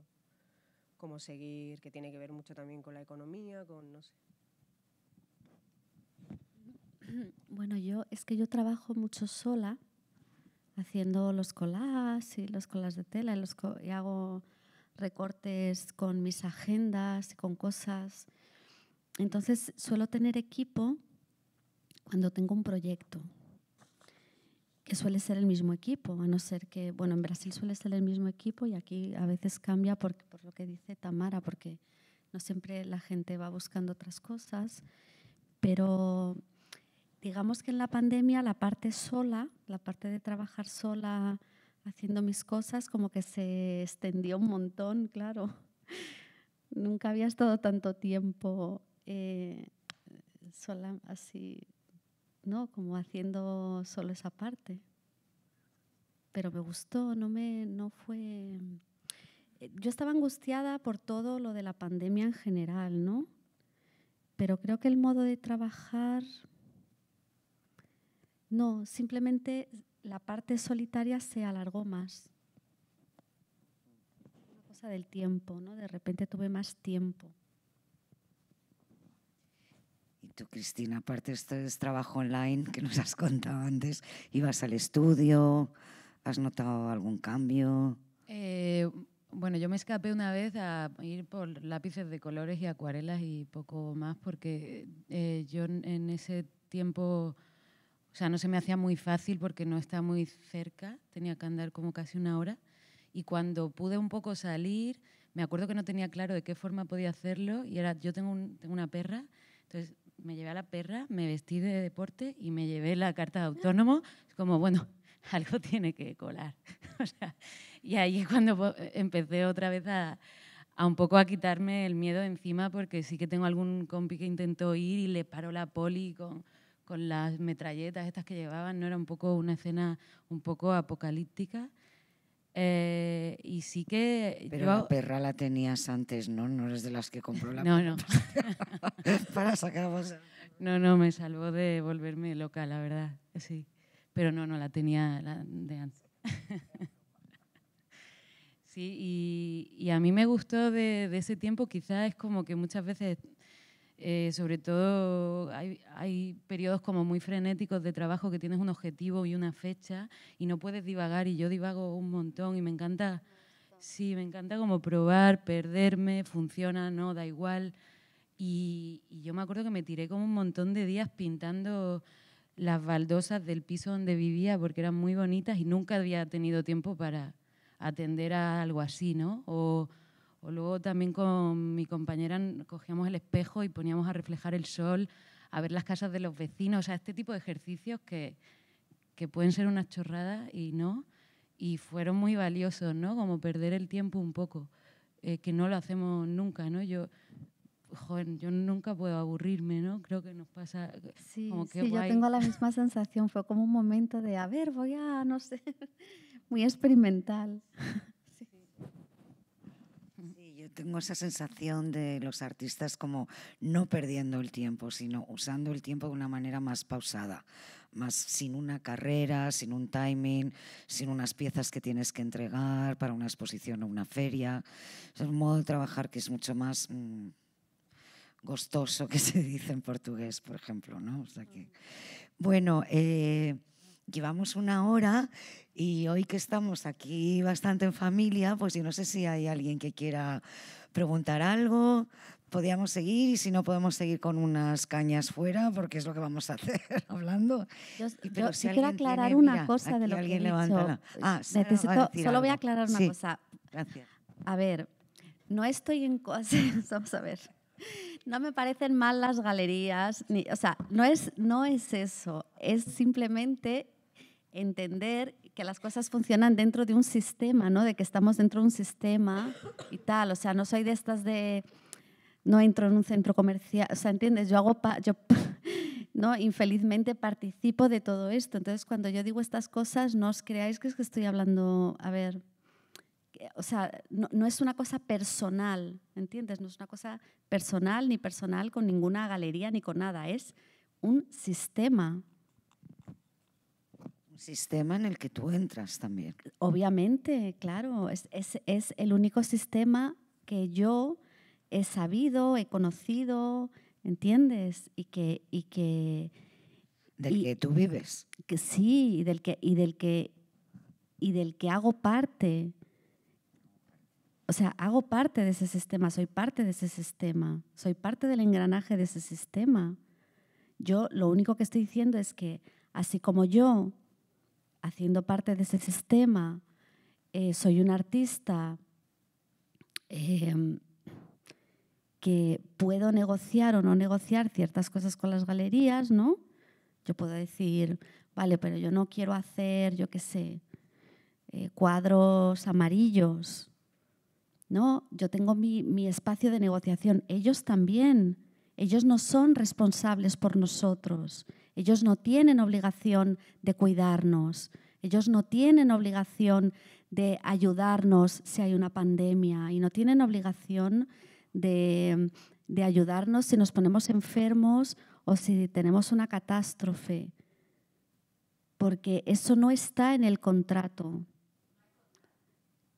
cómo seguir, que tiene que ver mucho también con la economía, con no sé.
Bueno, yo es que yo trabajo mucho sola haciendo los colas y los colas de tela y, los y hago recortes con mis agendas y con cosas. Entonces suelo tener equipo cuando tengo un proyecto, que suele ser el mismo equipo, a no ser que, bueno, en Brasil suele ser el mismo equipo y aquí a veces cambia por, por lo que dice Tamara, porque no siempre la gente va buscando otras cosas, pero digamos que en la pandemia la parte sola, la parte de trabajar sola haciendo mis cosas, como que se extendió un montón, claro. Nunca había estado tanto tiempo eh, sola así ¿no? Como haciendo solo esa parte. Pero me gustó, no me, no fue... Eh, yo estaba angustiada por todo lo de la pandemia en general, ¿no? Pero creo que el modo de trabajar... No, simplemente la parte solitaria se alargó más. Una cosa del tiempo, ¿no? De repente tuve más tiempo.
Cristina, aparte esto es trabajo online que nos has contado antes, ibas al estudio, ¿has notado algún cambio?
Eh, bueno, yo me escapé una vez a ir por lápices de colores y acuarelas y poco más, porque eh, yo en ese tiempo, o sea, no se me hacía muy fácil porque no está muy cerca, tenía que andar como casi una hora. Y cuando pude un poco salir, me acuerdo que no tenía claro de qué forma podía hacerlo y era, yo tengo, tengo una perra, entonces me llevé a la perra, me vestí de deporte y me llevé la carta de autónomo. Como, bueno, algo tiene que colar. y ahí es cuando pues, empecé otra vez a, un poco a quitarme el miedo encima, porque sí que tengo algún compi que intentó ir y le paró la poli con, con las metralletas estas que llevaban. No era un poco una escena un poco apocalíptica. Eh, y sí que. Pero la
perra la tenías antes, ¿no? No eres de las que compró la No, no.
Para vos. No, no, me salvó de volverme loca, la verdad. Sí. Pero no, no, la tenía de antes. sí, y, a mí me gustó de, de ese tiempo, quizás es como que muchas veces eh, sobre todo hay, periodos como muy frenéticos de trabajo que tienes un objetivo y una fecha y no puedes divagar y yo divago un montón y me encanta, sí, me encanta como probar, perderme, funciona, no, da igual. Y, yo me acuerdo que me tiré como un montón de días pintando las baldosas del piso donde vivía porque eran muy bonitas y nunca había tenido tiempo para atender a algo así, ¿no? O luego también con mi compañera cogíamos el espejo y poníamos a reflejar el sol, a ver las casas de los vecinos, o sea, este tipo de ejercicios que, que pueden ser unas chorradas y no, y fueron muy valiosos, ¿no? Como perder el tiempo un poco, eh, que no lo hacemos nunca, ¿no? Yo, joven, yo nunca puedo aburrirme, ¿no? Creo que nos pasa sí, como que Sí, yo tengo la
misma sensación, fue como un momento de, a ver, voy a, no sé, muy experimental
tengo esa sensación de los artistas como no perdiendo el tiempo, sino usando el tiempo de una manera más pausada, más sin una carrera, sin un timing, sin unas piezas que tienes que entregar para una exposición o una feria. Es un modo de trabajar que es mucho más mm, gostoso que se dice en portugués, por ejemplo, ¿no? O sea que, bueno, eh, llevamos una hora y hoy que estamos aquí bastante en familia, pues yo no sé si hay alguien que quiera preguntar algo. Podríamos seguir y si no podemos seguir con unas cañas fuera, porque es lo que vamos a hacer hablando.
Yo, quiero aclarar una cosa de lo que he dicho. Ah, solo voy a aclarar una cosa. Gracias. A ver, no estoy en cosas, vamos a ver. No me parecen mal las galerías, ni, o sea, no es, no es eso, es simplemente entender que las cosas funcionan dentro de un sistema, ¿no? De que estamos dentro de un sistema y tal. O sea, no soy de estas de no entro en un centro comercial, o sea, ¿entiendes? Yo hago, yo, ¿no? Infelizmente participo de todo esto. Entonces, cuando yo digo estas cosas, no os creáis que es que estoy hablando, a ver, o sea, no, no es una cosa personal, ¿entiendes? No es una cosa personal, ni personal con ninguna galería, ni con nada, es un sistema, sistema en el que tú entras también. Obviamente, claro, es, el único sistema que yo he sabido, he conocido, ¿entiendes? Y que... Y que del que tú vives. Que sí, del que, y del que, y del que hago parte. O sea, hago parte de ese sistema, soy parte de ese sistema, soy parte del engranaje de ese sistema. Yo lo único que estoy diciendo es que así como yo haciendo parte de ese sistema, eh, soy un artista em, que puedo negociar o no negociar ciertas cosas con las galerías, ¿no? Yo puedo decir, vale, pero yo no quiero hacer, yo qué sé, eh, cuadros amarillos, ¿no? Yo tengo mi, mi espacio de negociación. Ellos también, ellos no son responsables por nosotros, ellos no tienen obligación de cuidarnos, ellos no tienen obligación de ayudarnos si hay una pandemia y no tienen obligación de, de ayudarnos si nos ponemos enfermos o si tenemos una catástrofe, porque eso no está en el contrato.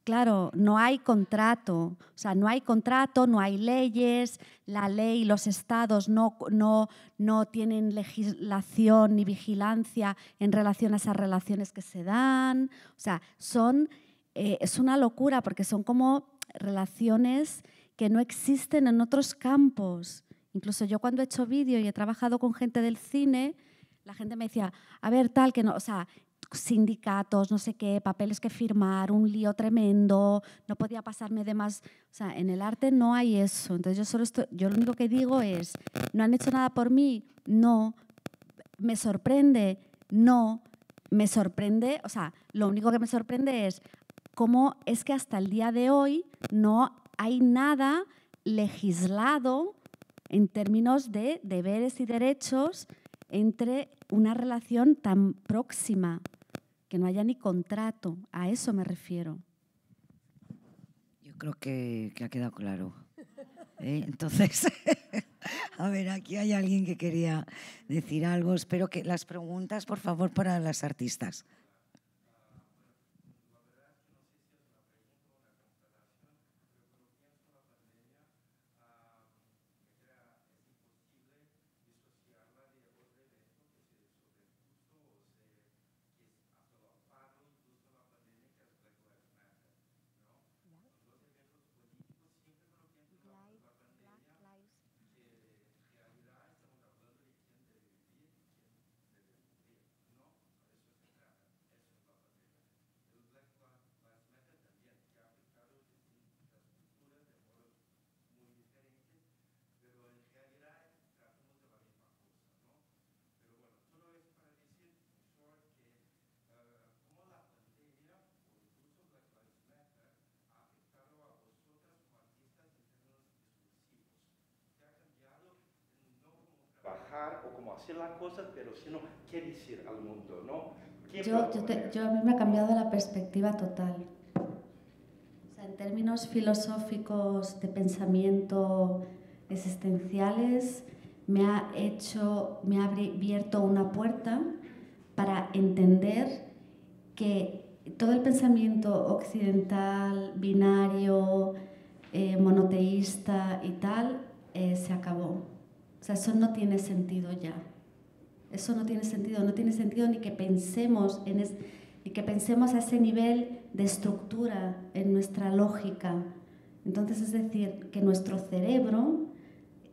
Claro, no hay contrato, o sea, no hay contrato, no hay leyes, la ley, los estados no, no, tienen legislación ni vigilancia en relación a esas relaciones que se dan, o sea, son, eh, es una locura porque son como relaciones que no existen en otros campos. Incluso yo cuando he hecho vídeo y he trabajado con gente del cine, la gente me decía, a ver, tal, que no, o sea, sindicatos, no sé qué, papeles que firmar, un lío tremendo, no podía pasarme de más. O sea, en el arte no hay eso. Entonces yo solo estoy, yo lo único que digo es, ¿no han hecho nada por mí? No. ¿Me sorprende? No. Me sorprende, o sea, lo único que me sorprende es cómo es que hasta el día de hoy no hay nada legislado en términos de deberes y derechos entre una relación tan próxima, que no haya ni contrato, a eso me refiero.
Yo creo que, ha quedado claro. ¿eh? Entonces, a ver, aquí hay alguien que quería decir algo. Espero que las preguntas, por favor, para las artistas.
hacer las pero sino qué decir al mundo, ¿no?
Yo, yo, yo, a mí me ha cambiado la perspectiva total. en términos filosóficos de pensamiento existenciales, me ha hecho, me ha abierto una puerta para entender que todo el pensamiento occidental, binario, eh, monoteísta y tal, eh, se acabó. O sea, eso no tiene sentido ya. Eso no tiene sentido, no tiene sentido ni que pensemos en que pensemos a ese nivel de estructura en nuestra lógica. Entonces, es decir, que nuestro cerebro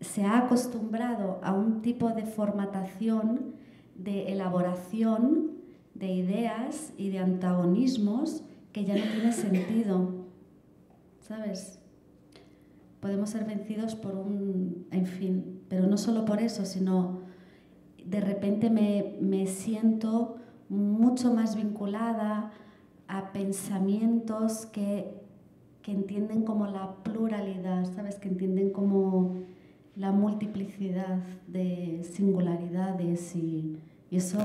se ha acostumbrado a un tipo de formatación, de elaboración de ideas y de antagonismos que ya no tiene sentido. ¿Sabes? Podemos ser vencidos por un, en fin, pero no solo por eso, sino de repente me, siento mucho más vinculada a pensamientos que, entienden como la pluralidad, ¿sabes? Que entienden como la multiplicidad de singularidades y, y eso,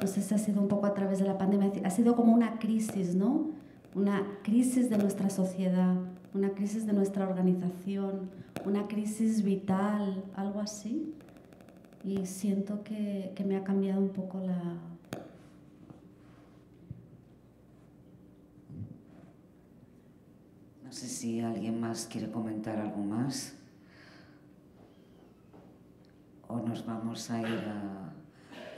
no sé ha sido un poco a través de la pandemia, ha sido como una crisis, ¿no? Una crisis de nuestra sociedad, una crisis de nuestra organización, una crisis vital, algo así. Y siento que, me ha cambiado un poco la,
No sé si alguien más quiere comentar algo más. O nos vamos a ir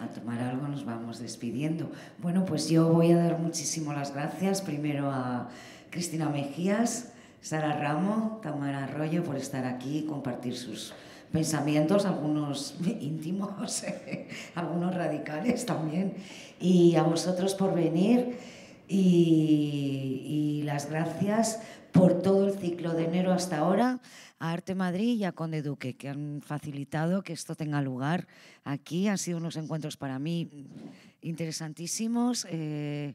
a, tomar algo, nos vamos despidiendo. Bueno, pues yo voy a dar muchísimas las gracias primero a Cristina Mejías Sara Ramos, Tamara Arroyo, por estar aquí y compartir sus pensamientos, algunos íntimos, algunos radicales también, y a vosotros por venir y, las gracias por todo el ciclo de enero hasta ahora a Arte Madrid y a Conde Duque, que han facilitado que esto tenga lugar aquí. Han sido unos encuentros para mí interesantísimos. Eh,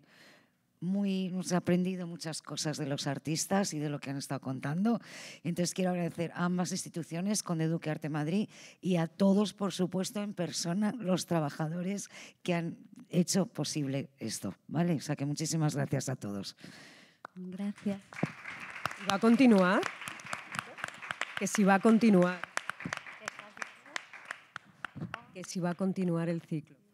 muy, ha aprendido muchas cosas de los artistas y de lo que han estado contando. Entonces quiero agradecer a ambas instituciones, Conde Duque Arte Madrid, y a todos, por supuesto, en persona, los trabajadores que han hecho posible esto. ¿Vale? O sea que muchísimas gracias a todos.
Gracias.
¿Va a continuar? Que si va a continuar. Que si va a continuar el ciclo.